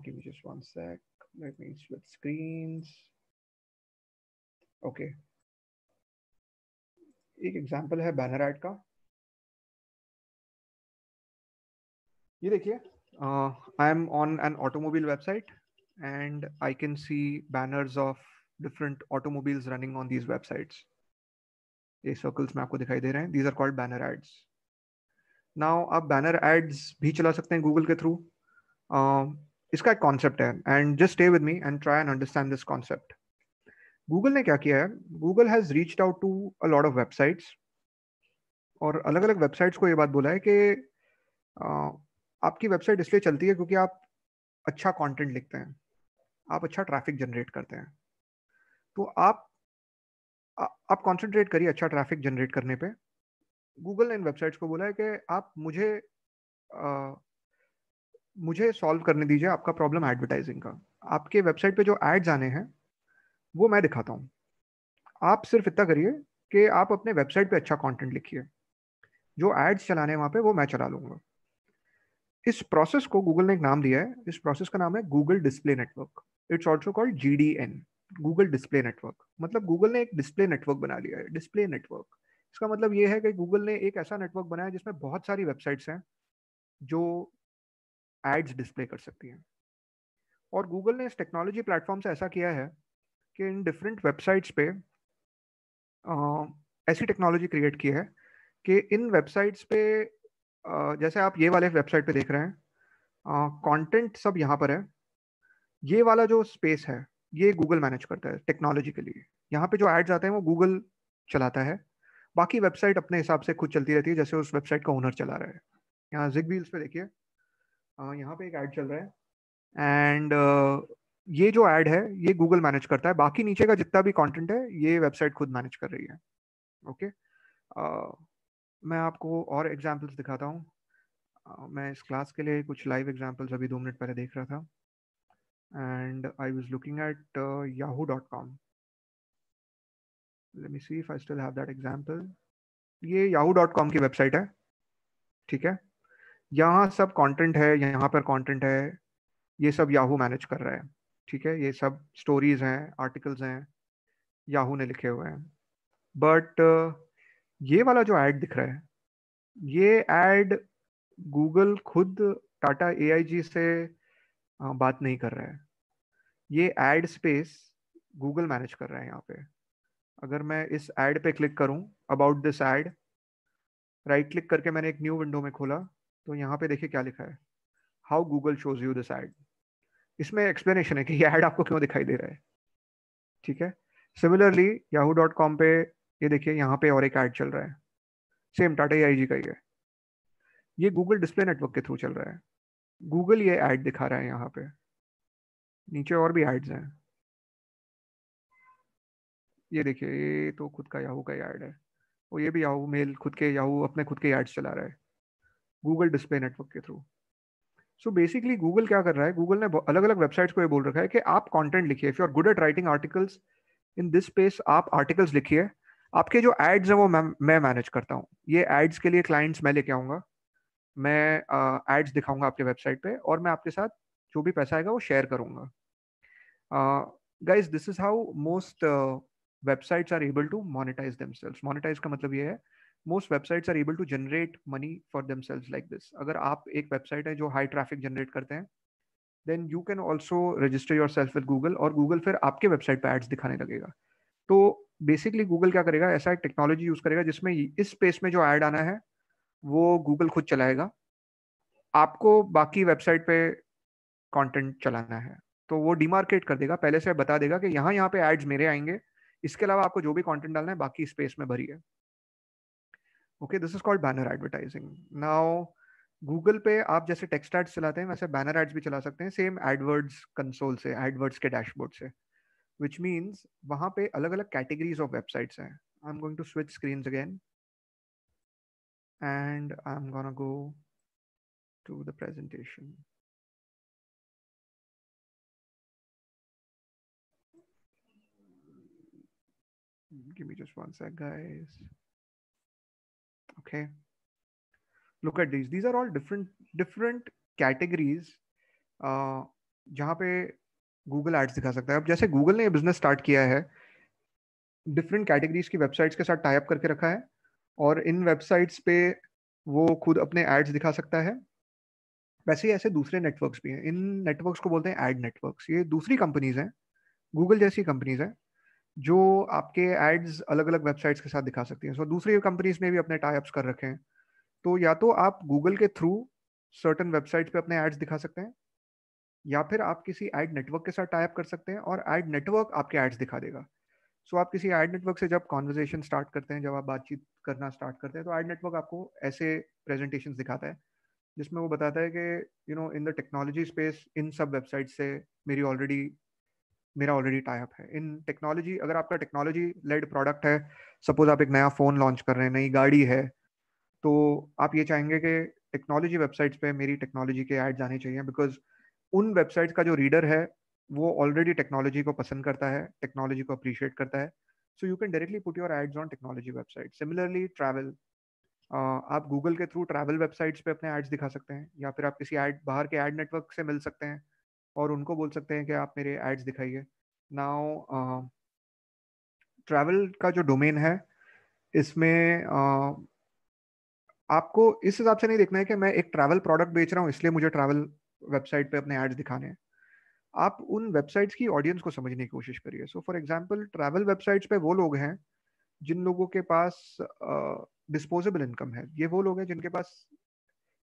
give me just one sec let me switch screens okay एक एग्जांपल है बैनर एड का ये देखिए I am on an automobile website and I can see banners of different automobiles running on these websites ये circles में आपको दिखाई दे रहे हैं these are called banner ads now आप बैनर एड्स भी चला सकते हैं गूगल के थ्रू uh, इसका एक कॉन्सेप्ट है and just stay with me and try and understand this concept Google ने क्या किया है Google has reached out to a lot of websites और अलग अलग वेबसाइट्स को ये बात बोला है कि आपकी वेबसाइट इसलिए चलती है क्योंकि आप अच्छा कंटेंट लिखते हैं आप अच्छा ट्रैफिक जनरेट करते हैं तो आप आ, आप कंसंट्रेट करिए अच्छा ट्रैफिक जनरेट करने पे गूगल ने इन वेबसाइट्स को बोला है कि आप मुझे आ, मुझे सॉल्व करने दीजिए आपका प्रॉब्लम एडवर्टाइजिंग का आपके वेबसाइट पे जो एड्स आने हैं वो मैं दिखाता हूँ आप सिर्फ इतना करिए कि आप अपने वेबसाइट पे अच्छा कंटेंट लिखिए जो एड्स चलाने हैं वहाँ पे वो मैं चला लूँगा इस प्रोसेस को गूगल ने एक नाम दिया है इस प्रोसेस का नाम है Google display network it's also called G D N Google display network मतलब गूगल ने एक डिस्प्ले नेटवर्क बना लिया है डिस्प्ले नेटवर्क इसका मतलब ये है कि गूगल ने एक ऐसा नेटवर्क बनाया जिसमें बहुत सारी वेबसाइट्स हैं जो एड्स डिस्प्ले कर सकती हैं और गूगल ने इस टेक्नोलॉजी प्लेटफॉर्म से ऐसा किया है कि इन डिफरेंट वेबसाइट्स पे आ, ऐसी टेक्नोलॉजी क्रिएट की है कि इन वेबसाइट्स पे आ, जैसे आप ये वाले वेबसाइट पे देख रहे हैं कंटेंट सब यहाँ पर है ये वाला जो स्पेस है ये गूगल मैनेज करता है टेक्नोलॉजी के लिए यहाँ पे जो एड्स आते हैं वो गूगल चलाता है बाकी वेबसाइट अपने हिसाब से खुद चलती रहती है जैसे उस वेबसाइट का ओनर चला रहा है यहाँ जिग व्हील्स पे देखिए यहाँ पे एक ऐड चल रहा है एंड uh, ये जो एड है ये गूगल मैनेज करता है बाकी नीचे का जितना भी कंटेंट है ये वेबसाइट खुद मैनेज कर रही है ओके okay? मैं आपको और एग्जांपल्स दिखाता हूँ मैं इस क्लास के लिए कुछ लाइव एग्जांपल्स अभी दो मिनट पहले देख रहा था and I was looking at Yahoo dot com let me see I still have that example ये याहू डॉट कॉम की वेबसाइट है ठीक है यहाँ सब कंटेंट है यहाँ पर कंटेंट है ये सब याहू मैनेज कर रहा है ठीक है ये सब स्टोरीज हैं आर्टिकल्स हैं याहू ने लिखे हुए हैं बट ये वाला जो एड दिख रहा है ये एड गूगल खुद टाटा ए से बात नहीं कर रहा है ये एड स्पेस गूगल मैनेज कर रहा है यहाँ पे अगर मैं इस एड पे क्लिक करूँ about this ad right click करके मैंने एक न्यू विंडो में खोला तो यहाँ पे देखिए क्या लिखा है how Google shows you this ad इसमें एक्सप्लेनेशन है कि ये ऐड आपको क्यों दिखाई दे रहा है ठीक है सिमिलरली याहू डॉट कॉम पे ये देखिए यहाँ पे और एक ऐड चल रहा है सेम टाटा ए का ही है ये गूगल डिस्प्ले नेटवर्क के थ्रू चल रहा है गूगल ये ऐड दिखा रहा है यहाँ पे नीचे और भी एड्स हैं ये देखिए ये तो खुद का याहू का ऐड है और ये भी याहू मेल खुद के याहू अपने खुद के एड्स चला रहा है गूगल डिस्प्ले नेटवर्क के थ्रू सो बेसिकली गूगल क्या कर रहा है गूगल ने अलग अलग वेबसाइट्स को ये बोल रखा है कि आप कंटेंट लिखिए if you are good at writing articles in this space आप आर्टिकल्स लिखिए आपके जो एड्स हैं वो मैं मैनेज करता हूँ ये एड्स के लिए क्लाइंट्स मैं लेके आऊँगा मैं एड्स uh, दिखाऊंगा आपके वेबसाइट पे और मैं आपके साथ जो भी पैसा आएगा वो शेयर करूंगा guys this is how most websites are able to monetize themselves monetize का मतलब ये है most websites are able to generate money for themselves like this अगर आप एक वेबसाइट है जो हाई ट्रैफिक जनरेट करते हैं then you can also register yourself with Google और गूगल फिर आपके वेबसाइट पर एड्स दिखाने लगेगा तो बेसिकली गूगल क्या करेगा ऐसा एक टेक्नोलॉजी यूज़ करेगा जिसमें इस स्पेस में जो ऐड आना है वो गूगल खुद चलाएगा आपको बाकी वेबसाइट पे कंटेंट चलाना है तो वो डिमार्केट कर देगा पहले से बता देगा कि यहाँ यहाँ पे एड्स मेरे आएंगे इसके अलावा आपको जो भी कंटेंट डालना है बाकी स्पेस में भरी है okay this is called banner advertising now Google पे आप जैसे टेक्स्ट एड्स चलाते हैं वैसे बैनर एड्स भी चला सकते हैं सेम एडवर्ड्स कंसोल से एडवर्ड्स के डैशबोर्ड से विच मीन्स वहाँ पे अलग अलग कैटेगरीज ऑफ वेबसाइट्स हैं I am going to switch screen again and I am gonna go to the presentation Give me just one sec, guys. mm-hmm. Okay. Look at these. These are all different different categories uh, जहाँ पे Google ads दिखा सकता है अब जैसे Google ने business start किया है डिफरेंट कैटेगरीज की वेबसाइट्स के साथ up करके रखा है और इन वेबसाइट्स pe वो खुद अपने एड्स दिखा सकता है वैसे ही ऐसे दूसरे नेटवर्क्स भी हैं इन नेटवर्क्स को बोलते हैं एड नेटवर्क्स ये दूसरी कंपनीज हैं गूगल जैसी कंपनीज हैं जो आपके एड्स अलग अलग वेबसाइट्स के साथ दिखा सकती हैं सो so, दूसरी कंपनीज ने भी अपने टाइप्स कर रखे हैं तो या तो आप गूगल के थ्रू सर्टन वेबसाइट्स पे अपने एड्स दिखा सकते हैं या फिर आप किसी एड नेटवर्क के साथ टाइप कर सकते हैं और एड नेटवर्क आपके एड्स दिखा देगा सो so, आप किसी एड नेटवर्क से जब कॉन्वर्जेशन स्टार्ट करते हैं जब आप बातचीत करना स्टार्ट करते हैं तो एड नेटवर्क आपको ऐसे प्रेजेंटेशन दिखाता है जिसमें वो बताता है कि you know in the technology space इन सब वेबसाइट से मेरी ऑलरेडी मेरा ऑलरेडी टाइप है इन टेक्नोलॉजी अगर आपका टेक्नोलॉजी लेड प्रोडक्ट है सपोज आप एक नया फ़ोन लॉन्च कर रहे हैं नई गाड़ी है तो आप ये चाहेंगे कि टेक्नोलॉजी वेबसाइट्स पे मेरी टेक्नोलॉजी के ऐड आने चाहिए बिकॉज उन वेबसाइट्स का जो रीडर है वो ऑलरेडी टेक्नोलॉजी को पसंद करता है टेक्नोलॉजी को अप्रिशिएट करता है so you can directly put your ads on technology website similarly travel आप गूगल के थ्रू ट्रैवल वेबसाइट्स पे अपने एड्स दिखा सकते हैं या फिर आप किसी एड बाहर के एड नेटवर्क से मिल सकते हैं और उनको बोल सकते हैं कि आप मेरे एड्स दिखाइए नाउ ट्रैवल का जो डोमेन है इसमें uh, आपको इस हिसाब से नहीं देखना है कि मैं एक ट्रैवल प्रोडक्ट बेच रहा हूँ इसलिए मुझे ट्रैवल वेबसाइट पे अपने एड्स दिखाने हैं आप उन वेबसाइट्स की ऑडियंस को समझने की कोशिश करिए so for example travel websites पे वो लोग हैं जिन लोगों के पास डिस्पोजेबल uh, इनकम है ये वो लोग हैं जिनके पास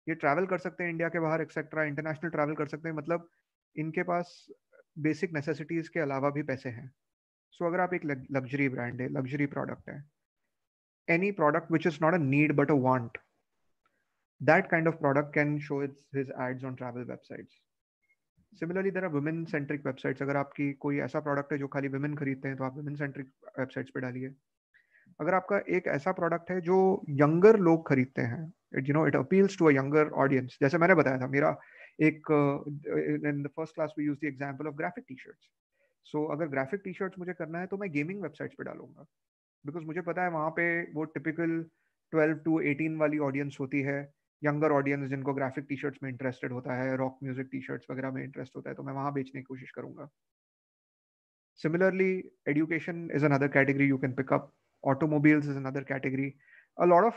ये ट्रैवल कर सकते हैं इंडिया के बाहर एक्सेट्रा इंटरनेशनल ट्रैवल कर सकते हैं मतलब इनके पास बेसिक नेसेसिटीज़ के अलावा भी पैसे हैं सो so, अगर आप एक लग्जरी ब्रांड है लग्जरी प्रोडक्ट है any product which is not a need but a want that kind of product can show its his ads on travel websites similarly there are women centric websites अगर आपकी कोई ऐसा product है जो खाली women खरीदते हैं तो आप वुमेन सेंट्रिक वेबसाइट्स पर डालिए अगर आपका एक ऐसा प्रोडक्ट है जो यंगर लोग खरीदते हैं it you know it appeals to a younger audience जैसे मैंने बताया था मेरा एक in the first class we use the example of graphic T shirts so अगर ग्राफिक टी शर्ट्स मुझे करना है तो मैं गेमिंग वेबसाइट्स पे डालूंगा बिकॉज मुझे पता है वहाँ पे वो टिपिकल ट्वेल्व टू एटीन वाली ऑडियंस होती है यंगर ऑडियंस जिनको ग्राफिक टी शर्ट्स में इंटरेस्टेड होता है रॉक म्यूजिक टी शर्ट्स वगैरह में इंटरेस्ट होता है तो मैं वहाँ बेचने की कोशिश करूँगा similarly education is another category you can pick up automobiles is another category a lot of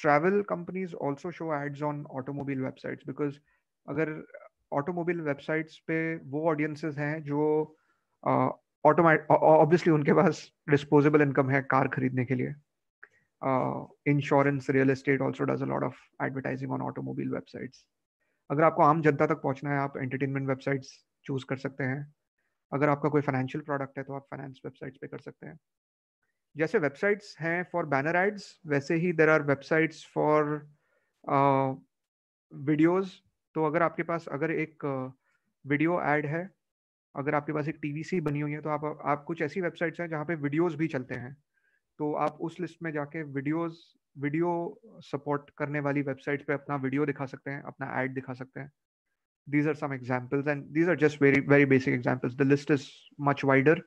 travel companies also show ads on automobile websites because अगर ऑटोमोबाइल वेबसाइट्स पे वो ऑडियंसेस हैं जो ऑटोमेट ऑब्वियसली उनके पास डिस्पोजेबल इनकम है car खरीदने के लिए insurance real estate also does a lot of advertising on automobile websites अगर आपको आम जनता तक पहुंचना है आप एंटरटेनमेंट वेबसाइट्स चूज कर सकते हैं अगर आपका कोई फाइनेंशियल प्रोडक्ट है तो आप फाइनेंस वेबसाइट्स पे कर सकते हैं जैसे वेबसाइट्स हैं फॉर बैनर एड्स वैसे ही there are websites for videos तो अगर आपके पास अगर एक वीडियो एड है अगर आपके पास एक टी वी सी बनी हुई है तो आप आप कुछ ऐसी वेबसाइट्स हैं जहाँ पे वीडियोस भी चलते हैं तो आप उस लिस्ट में जाके वीडियोस वीडियो सपोर्ट करने वाली वेबसाइट्स पे अपना वीडियो दिखा सकते हैं अपना ऐड दिखा सकते हैं these are some examples and these are just very very basic examples the list is much wider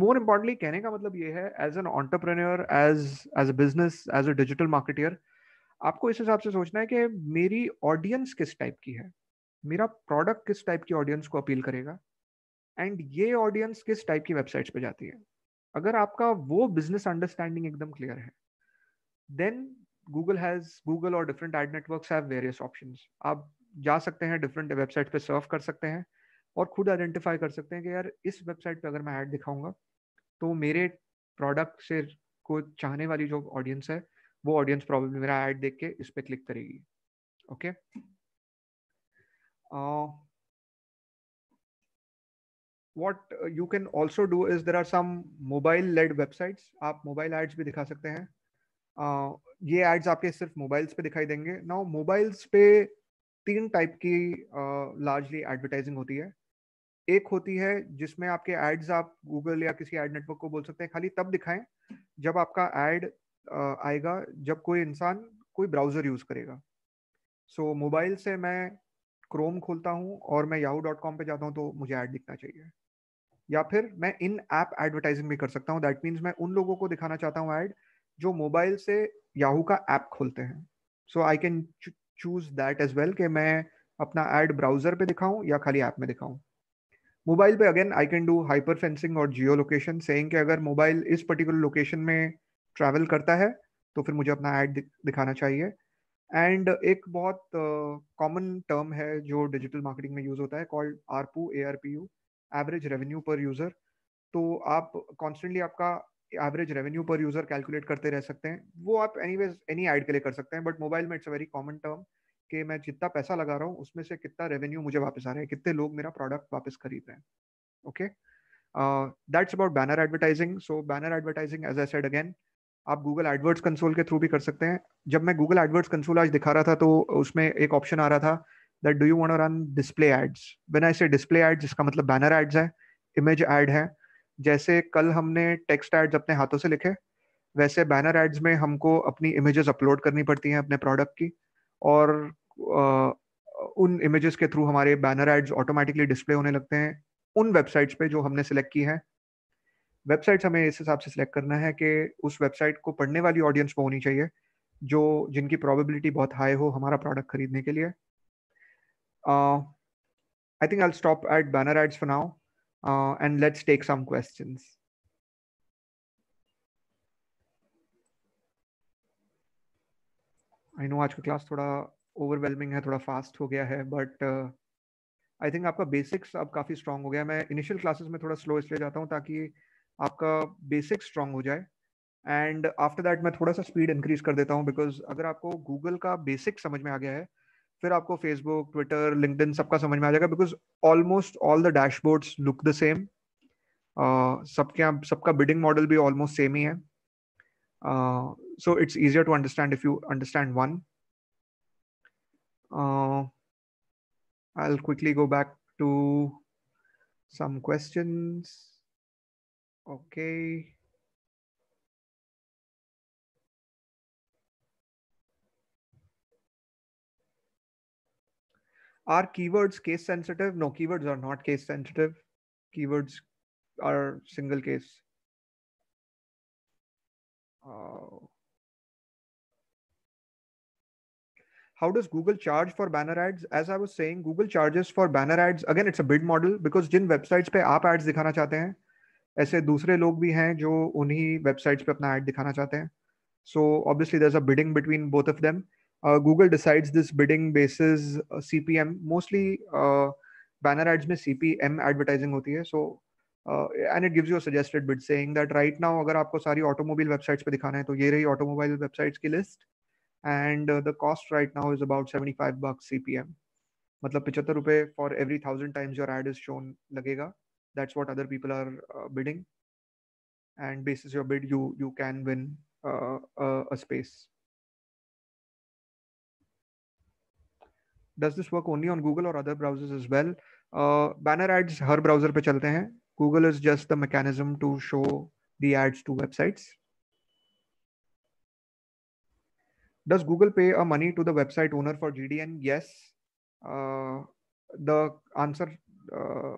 more importantly कहने का मतलब ये है as an entrepreneur as as a business as a digital marketer आपको इस हिसाब से सोचना है कि मेरी ऑडियंस किस टाइप की है मेरा प्रोडक्ट किस टाइप की ऑडियंस को अपील करेगा एंड ये ऑडियंस किस टाइप की वेबसाइट्स पे जाती है अगर आपका वो बिजनेस अंडरस्टैंडिंग एकदम क्लियर है देन गूगल हैज गूगल और different ad network have various option आप जा सकते हैं डिफरेंट वेबसाइट पे सर्व कर सकते हैं और खुद आइडेंटिफाई कर सकते हैं कि यार इस वेबसाइट पे अगर मैं ऐड दिखाऊंगा तो मेरे प्रोडक्ट से को चाहने वाली जो ऑडियंस है वो ऑडियंस प्रॉब्लम मेरा ऐड देख के इस पर क्लिक करेगी okay what you can also do is there are some mobile led websites आप मोबाइल एड्स भी दिखा सकते हैं uh, ये एड्स आपके सिर्फ मोबाइल्स पे दिखाई देंगे ना मोबाइल्स पे तीन टाइप की लार्जली uh, एडवर्टाइजिंग होती है एक होती है जिसमें आपके एड्स आप गूगल या किसी एड नेटवर्क को बोल सकते हैं खाली तब दिखाएं जब आपका एड आएगा जब कोई इंसान कोई ब्राउज़र यूज़ करेगा सो so, मोबाइल से मैं क्रोम खोलता हूँ और मैं याहू डॉट कॉम पर जाता हूँ तो मुझे ऐड दिखना चाहिए या फिर मैं इन ऐप एडवर्टाइजिंग भी कर सकता हूँ दैट मीन्स मैं उन लोगों को दिखाना चाहता हूँ ऐड जो मोबाइल से याहू का ऐप खोलते हैं so I can choose that as well कि मैं अपना ऐड ब्राउजर पे दिखाऊं या खाली ऐप में दिखाऊं मोबाइल पे again I can do hyper fencing और जियो लोकेशन सेइंग कि अगर मोबाइल इस पर्टिकुलर लोकेशन में ट्रैवल करता है तो फिर मुझे अपना ऐड दिखाना चाहिए एंड एक बहुत कॉमन uh, टर्म है जो डिजिटल मार्केटिंग में यूज़ होता है called ARPU A R P U average revenue per user तो आप कॉन्स्टेंटली आपका average revenue per user calculate करते रह सकते हैं वो आप एनी वेज एनी ऐड के लिए कर सकते हैं बट मोबाइल में it's a very common term कि मैं जितना पैसा लगा रहा हूँ उसमें से कितना रेवेन्यू मुझे वापस आ रहा है कितने लोग मेरा प्रोडक्ट वापस खरीद रहे हैं okay that's about banner advertising so banner advertising as I said again आप गूगल एडवर्ड्स कंसोल के थ्रू भी कर सकते हैं जब मैं गूगल एडवर्ड्स कंसोल आज दिखा रहा था तो उसमें एक ऑप्शन आ रहा था that do you want run display ads बिना ऐसे डिस्प्ले एड्स इसका मतलब बैनर एड्स है इमेज एड है जैसे कल हमने टेक्स्ट एड्स अपने हाथों से लिखे वैसे बैनर एड्स में हमको अपनी इमेजेस अपलोड करनी पड़ती हैं अपने प्रोडक्ट की और आ, उन इमेजेस के थ्रू हमारे बैनर एड्स ऑटोमेटिकली डिस्प्ले होने लगते हैं उन वेबसाइट्स पे जो हमने सेलेक्ट की हैं वेबसाइट्स हमें इस हिसाब से सिलेक्ट करना है कि उस वेबसाइट को पढ़ने वाली ऑडियंस को होनी चाहिए जो जिनकी प्रोबेबिलिटी बहुत हाई हो हमारा प्रोडक्ट खरीदने के लिए I think I stop at banner ads for now and let's take some questions I know आज का क्लास थोड़ा ओवरवेलमिंग है थोड़ा फास्ट हो गया है बट आई थिंक आपका बेसिक्स अब काफ़ी स्ट्रांग हो गया मैं इनिशियल क्लासेस में थोड़ा स्लो इसलिए जाता हूँ ताकि आपका बेसिक स्ट्रांग हो जाए एंड आफ्टर दैट मैं थोड़ा सा स्पीड इंक्रीज कर देता हूँ बिकॉज अगर आपको गूगल का बेसिक समझ में आ गया है फिर आपको फेसबुक ट्विटर लिंकडिन सबका समझ में आ जाएगा because almost all the dashboards look the same सबके यहाँ सबका बिडिंग मॉडल भी ऑलमोस्ट सेम ही है so it's easier to understand if you understand one I quickly go back to some questions. Okay. Are keywords case sensitive? No, keywords are not case sensitive. Keywords are single case. Uh, how does Google charge for banner ads? As I was saying, Google charges for banner ads. Again, it's a bid model because जिन websites पे आप ads दिखाना चाहते हैं ऐसे दूसरे लोग भी हैं जो उन्हीं वेबसाइट्स पे अपना ऐड दिखाना चाहते हैं so obviously there a bidding between both of them Google decides this bidding basis C P M mostly banner ads में सी पी एम एडवर्टाइजिंग होती है so and it gives you suggested bid saying that right now अगर आपको सारी automobile websites पे दिखाना है तो ये रही ऑटोमोबाइल वेबसाइट्स की list and the cost right now is about seventy five bucks C P M मतलब पचहत्तर रुपये for every thousand times your ad is shown लगेगा that's what other people are uh, bidding and basis your bid you you can win uh, a, a space does this work only on google or other browsers as well uh, banner ads her browser pe chalte hain google is just the mechanism to show the ads to websites does google pay a money to the website owner for gdn yes uh, the answer uh,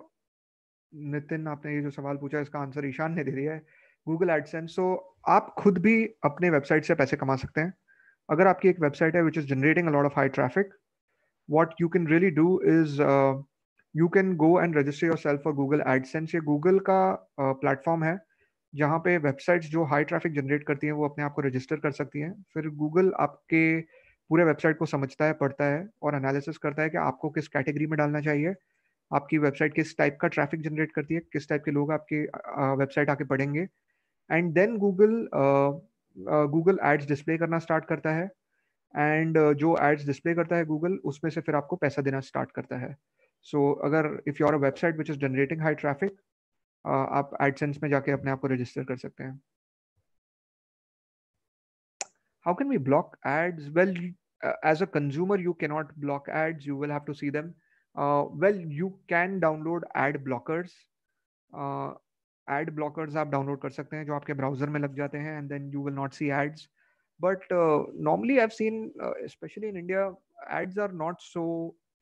Nitin आपने ये जो सवाल पूछा इसका answer Ishan ने दे दिया है Google AdSense सो आप खुद भी अपने वेबसाइट से पैसे कमा सकते हैं अगर आपकी एक वेबसाइट है which is generating a lot of high traffic what you can really do is you can go and register yourself for Google AdSense ये गूगल का प्लेटफॉर्म uh, है जहाँ पे वेबसाइट्स जो हाई ट्रैफिक जनरेट करती हैं वो अपने आप को रजिस्टर कर सकती हैं फिर गूगल आपके पूरे वेबसाइट को समझता है पढ़ता है और एनालिसिस करता है कि आपको किस कैटेगरी में डालना चाहिए आपकी वेबसाइट किस टाइप का ट्रैफिक जनरेट करती है किस टाइप के लोग आपके वेबसाइट आके पढ़ेंगे and then Google Google ads display करना स्टार्ट करता है एंड uh, जो एड्स डिस्प्ले करता है गूगल उसमें से फिर आपको पैसा देना स्टार्ट करता है सो so, अगर if you are a website which is generating high traffic आप एडसेंस में जाके अपने आप को रजिस्टर कर सकते हैं how can we block ads well as a consumer you cannot block ads you will have to see them Uh, well, you can download ad blockers. Uh, ad blockers आप download कर सकते हैं जो आपके browser में लग जाते हैं and then you will not see ads. But uh, normally I've seen, uh, especially in India, ads are not so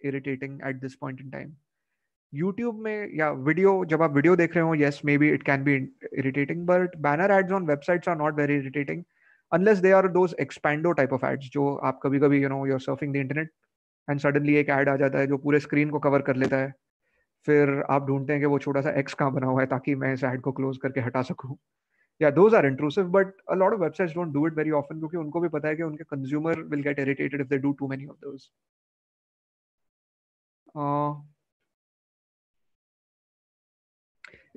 irritating at this point in time. YouTube में yeah video जब आप video देख रहे हो yes maybe it can be irritating but banner ads on websites are not very irritating unless they are those expando type of ads जो आप कभी कभी you know you're surfing the internet and suddenly एक ad आ जाता है जो पूरे स्क्रीन को कवर कर लेता है फिर आप ढूंढते हैं कि वो छोटा सा एक्स कहाँ बना हुआ है ताकि मैं इस ऐड को क्लोज करके हटा सकूँ या those are intrusive but a lot of websites don't do it very often क्योंकि उनको भी पता है कि उनके consumer will get irritated if they do too many of those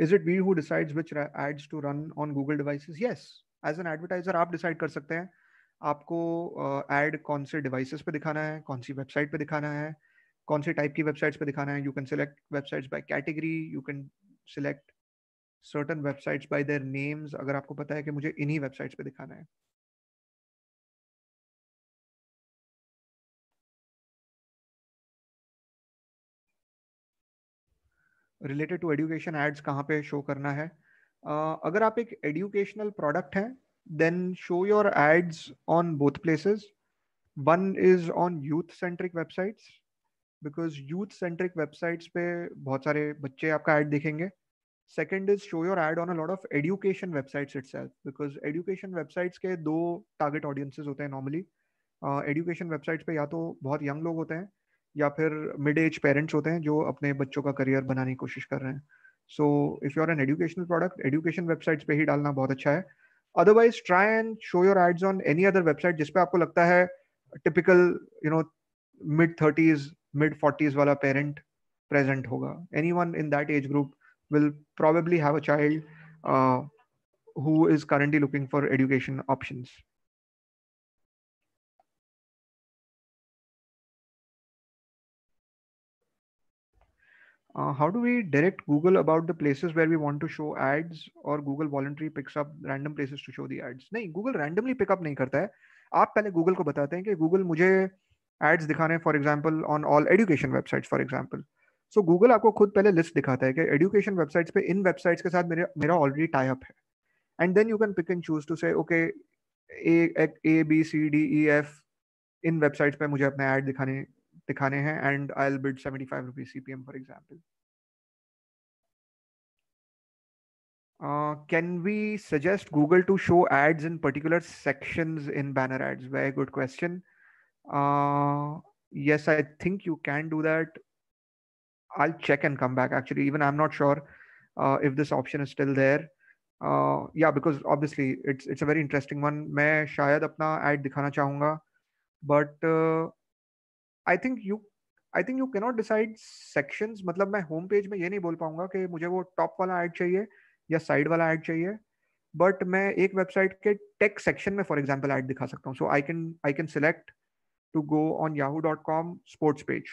is it we who decides which ads to run on google devices yes as an advertiser आप decide कर सकते हैं आपको एड कौन से डिवाइसेस पे दिखाना है कौन सी वेबसाइट पे दिखाना है कौन से टाइप की वेबसाइट्स पे दिखाना है you can select websites by category you can select certain websites by their names अगर आपको पता है कि मुझे इन्हीं वेबसाइट्स पे दिखाना है रिलेटेड टू एडुकेशन एड्स कहाँ पे शो करना है uh, अगर आप एक एडुकेशनल प्रोडक्ट हैं then show your ads on both places. One is on youth centric websites because youth centric websites pe bahut sare bacche aapka ad dekhenge Second is show your ad on a lot of education websites itself because education websites ke do target audiences hote hain normally. Education uh, websites पे या तो बहुत young लोग होते हैं या फिर mid age parents होते हैं जो अपने बच्चों का करियर बनाने की कोशिश कर रहे हैं so if you are an educational product education websites पे ही डालना बहुत अच्छा है otherwise try and show your ads on any other website जिसपे आपको लगता है typical you know mid thirties mid forties वाला पेरेंट प्रेजेंट होगा anyone in that age group will probably have a child uh, who is currently looking for education options. uh, how do we direct Google about the places where we want to show ads or Google voluntarily picks up random places to show the ads? नहीं Google randomly pick up नहीं करता है आप पहले Google को बताते हैं कि Google मुझे एड्स दिखाने हैं for example on all education websites for example so Google आपको खुद पहले लिस्ट दिखाता है कि एजुकेशन वेबसाइट्स पे इन वेबसाइट्स के साथ मेरे मेरा ऑलरेडी टाई अप है and then you can pick and choose to say okay A A B C D E F in websites पे मुझे अपने ऐड दिखाने दिखाने हैं and I will bid 75 rupees CPM for example can we suggest Google to show ads in particular sections in banner ads very good question yes I think you can do that I check and come back actually even I am not sure if this option is still there या because obviously it's it's a very interesting one मैं शायद अपना ad दिखाना चाहूंगा but uh, I think you I think you cannot decide sections मतलब मैं home page में ये नहीं बोल पाऊंगा कि मुझे वो टॉप वाला ऐड चाहिए या साइड वाला ऐड चाहिए बट मैं एक वेबसाइट के टेक सेक्शन में फॉर एग्जाम्पल ऐड दिखा सकता हूँ so I can I can select to go on Yahoo dot com sports page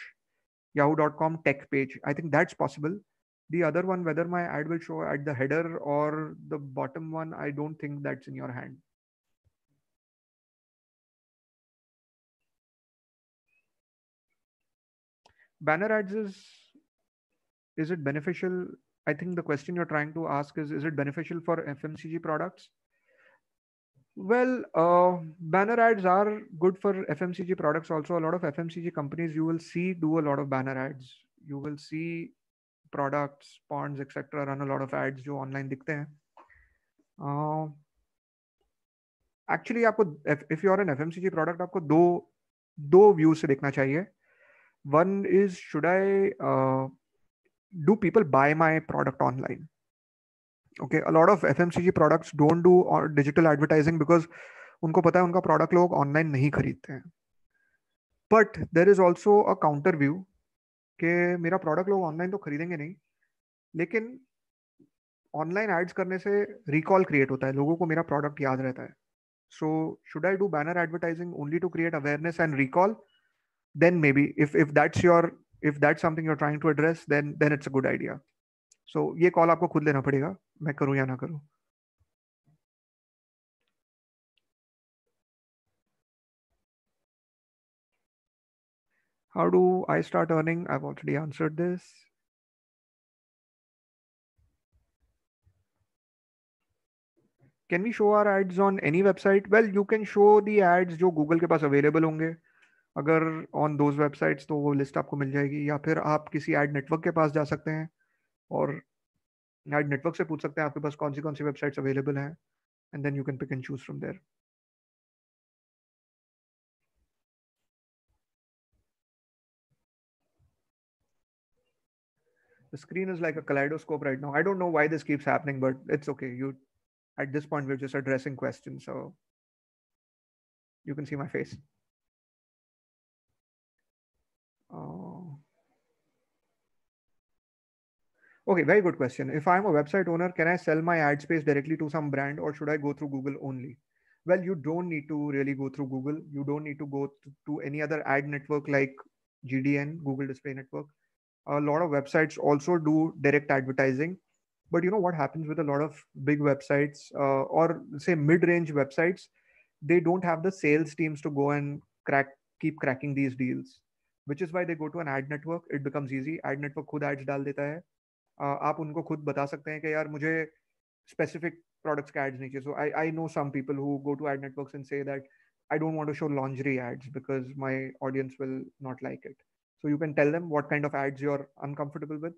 Yahoo dot com tech page I think that's possible the other one whether my ad will show at the header or the bottom one i don't think that's in your hand banner ads is is it beneficial? I think the question you're trying to ask is is it beneficial for FMCG products? Well, uh, banner ads are good for FMCG products. Also, a lot of FMCG companies you will see do a lot of banner ads. You will see products, ponds, etc. run a lot of ads जो online दिखते हैं. Uh, actually आपको if you are an FMCG product आपको दो दो views से देखना चाहिए. One is should I do people buy my product online okay okay of F M C G don't don't do digital advertising because उनको पता है उनका प्रोडक्ट लोग ऑनलाइन नहीं खरीदते हैं but there is also a counter view कि मेरा प्रोडक्ट लोग ऑनलाइन तो खरीदेंगे नहीं लेकिन ऑनलाइन एड्स करने से रिकॉल क्रिएट होता है लोगों को मेरा प्रोडक्ट याद रहता है so should I do banner advertising only to create awareness and recall then maybe if if that's your if that's something you're trying to address then then it's a good idea so ये call आपको खुद लेना पड़ेगा मैं करूँ या ना करूँ How do I start earning? I've already answered this. Can we show our ads on any website? Well, you can show the ads जो Google के पास available होंगे. अगर ऑन दोज वेबसाइट्स तो वो लिस्ट आपको मिल जाएगी या फिर आप किसी एड नेटवर्क के पास जा सकते हैं और एड नेटवर्क से पूछ सकते हैं आपके पास कौन सी कौन सी वेबसाइट्स अवेलेबल हैं and then you can pick and choose from there the screen is like a kaleidoscope right now i don't know why this keeps happening but it's okay you at this point we're just addressing questions so you can see my face Okay, very good question. If I'm a website owner, can I sell my ad space directly to some brand or should I go through Google only? Well, you don't need to really go through Google. You don't need to go to, to any other ad network like GDN, Google Display Network. A lot of websites also do direct advertising. But you know what happens with a lot of big websites uh, or say mid range websites? They don't have the sales teams to go and crack keep cracking these deals, which is why they go to an ad network. It becomes easy. Ad network who ads dal देता hai. आप उनको खुद बता सकते हैं कि यार मुझे स्पेसिफिक प्रोडक्ट्स का एड्स नहीं चाहिए so I I know some people who go to ad networks and say that I don't want to show lingerie ads because my audience will not like it so you can tell them what kind of ads you are uncomfortable with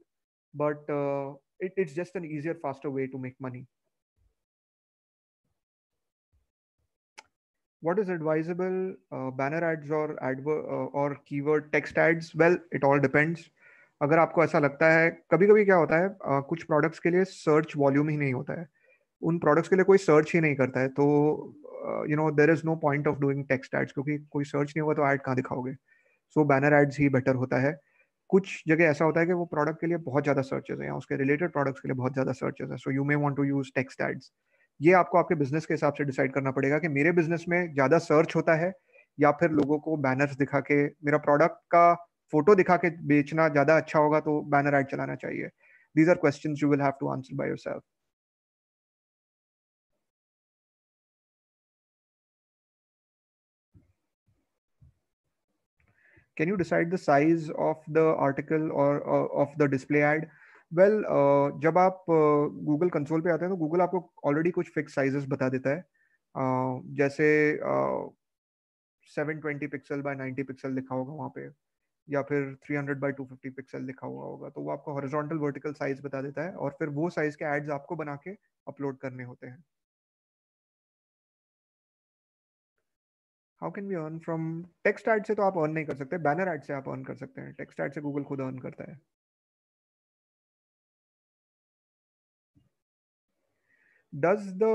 but it it's just an easier faster way to make money what is advisable uh, banner ads or adver- uh, or keyword text ads well it all depends अगर आपको ऐसा लगता है कभी कभी क्या होता है आ, कुछ प्रोडक्ट्स के लिए सर्च वॉल्यूम ही नहीं होता है उन प्रोडक्ट्स के लिए कोई सर्च ही नहीं करता है तो you know there is no point of doing text ads क्योंकि कोई सर्च नहीं होगा तो ऐड कहाँ दिखाओगे सो बैनर एड्स ही बेटर होता है कुछ जगह ऐसा होता है कि वो प्रोडक्ट के लिए बहुत ज़्यादा सर्चेज हैं या उसके रिलेटेड प्रोडक्ट्स के लिए बहुत ज़्यादा सर्चेज हैं so you may want to use text ads ये आपको आपके बिजनेस के हिसाब से डिसाइड करना पड़ेगा कि मेरे बिजनेस में ज़्यादा सर्च होता है या फिर लोगों को बैनर्स दिखा के मेरा प्रोडक्ट का फोटो दिखा के बेचना ज्यादा अच्छा होगा तो बैनर एड चलाना चाहिए these are question you will have to answer by yourself can you decide the size of the article or uh, of the display ad well uh, जब आप uh, google console पे आते हैं तो google आपको already कुछ fixed sizes बता देता है uh, जैसे seven twenty pixel by ninety pixel लिखा होगा वहाँ पे या फिर 300 बाई 250 पिक्सल लिखा हुआ होगा तो वो आपको हॉरिजॉन्टल वर्टिकल साइज बता देता है और फिर वो साइज के एड्स आपको बना के अपलोड करने होते हैं how can be earn from text ad से तो आप अर्न नहीं कर सकते बैनर एड से आप अर्न कर सकते हैं टेक्स्ट एड से गूगल खुद अर्न करता है does the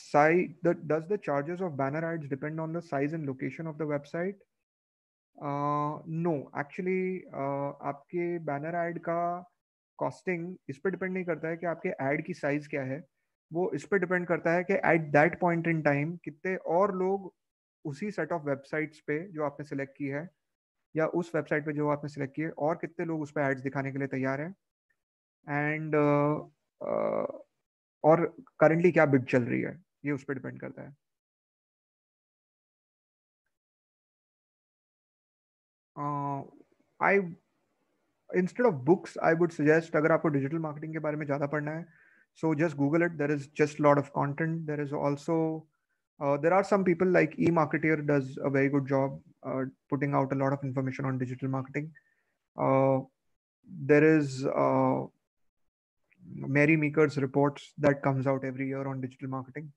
size the does the charges of banner ads depend on the size and location of the website no uh, actually uh, आपके बैनर एड का कॉस्टिंग इस पर डिपेंड नहीं करता है कि आपके एड की साइज क्या है वो इस पर डिपेंड करता है कि at that point in time कितने और लोग उसी सेट ऑफ वेबसाइट्स पे जो आपने सेलेक्ट की है या उस वेबसाइट पे जो आपने सेलेक्ट की है और कितने लोग उस पर एड्स दिखाने के लिए तैयार हैं एंड uh, uh, और करंटली क्या बिड चल रही है ये उस पर डिपेंड करता है Uh, I instead of books, I would suggest agar aapko digital marketing ke bare mein zyada padhna so just Google it. There is just a lot of content. There is also uh, there are some people like E-Marketer does a very good job uh, putting out a lot of information on digital marketing. there is Mary Meeker's reports that comes out every year on digital marketing.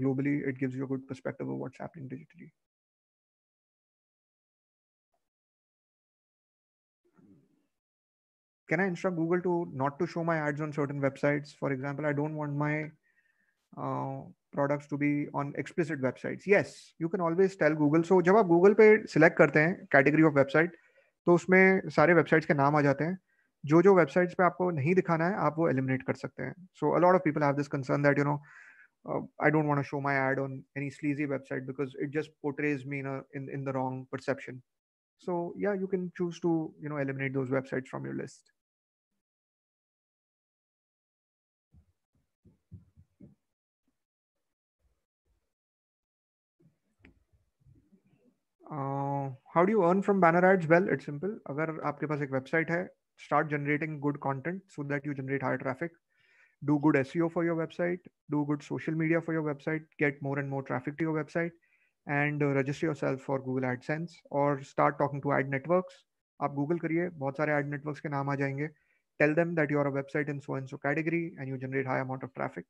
globally, it gives you a good perspective of what's happening digitally. can I instruct Google to not to show my ads on certain websites? For example, I don't want my uh, products to be on explicit websites. Yes, you can always tell Google. So जब आप Google pe select karte हैं category of website, तो उसमें सारे websites के नाम आ जाते हैं जो जो वेबसाइट्स पे आपको नहीं दिखाना है आप वो एलिमिनेट कर सकते हैं so a lot of people have this concern that you know I don't want to show my ad on any sleazy website because it just portrays me in in in the wrong perception so yeah you can choose to you know eliminate those websites from your list how do earn from banner ads well it's simple अगर आपके पास एक website है start generating good content so that you generate high traffic do good seo for your website do good social media for your website get more and more traffic to your website and uh, register yourself for google adsense or start talking to ad networks आप Google करिए बहुत सारे ad networks के नाम आ जाएंगे tell them that you are a website in so and so category and you generate high amount of traffic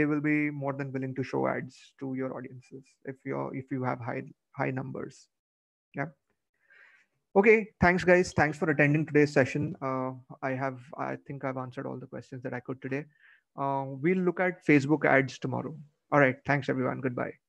they will be more than willing to show ads to your if if you if you have high high numbers. Yeah. Okay, thanks guys. Thanks for attending today's session. Uh, I have, I think I've answered all the questions that I could today. Uh, we'll look at Facebook ads tomorrow. All right, thanks everyone. Goodbye.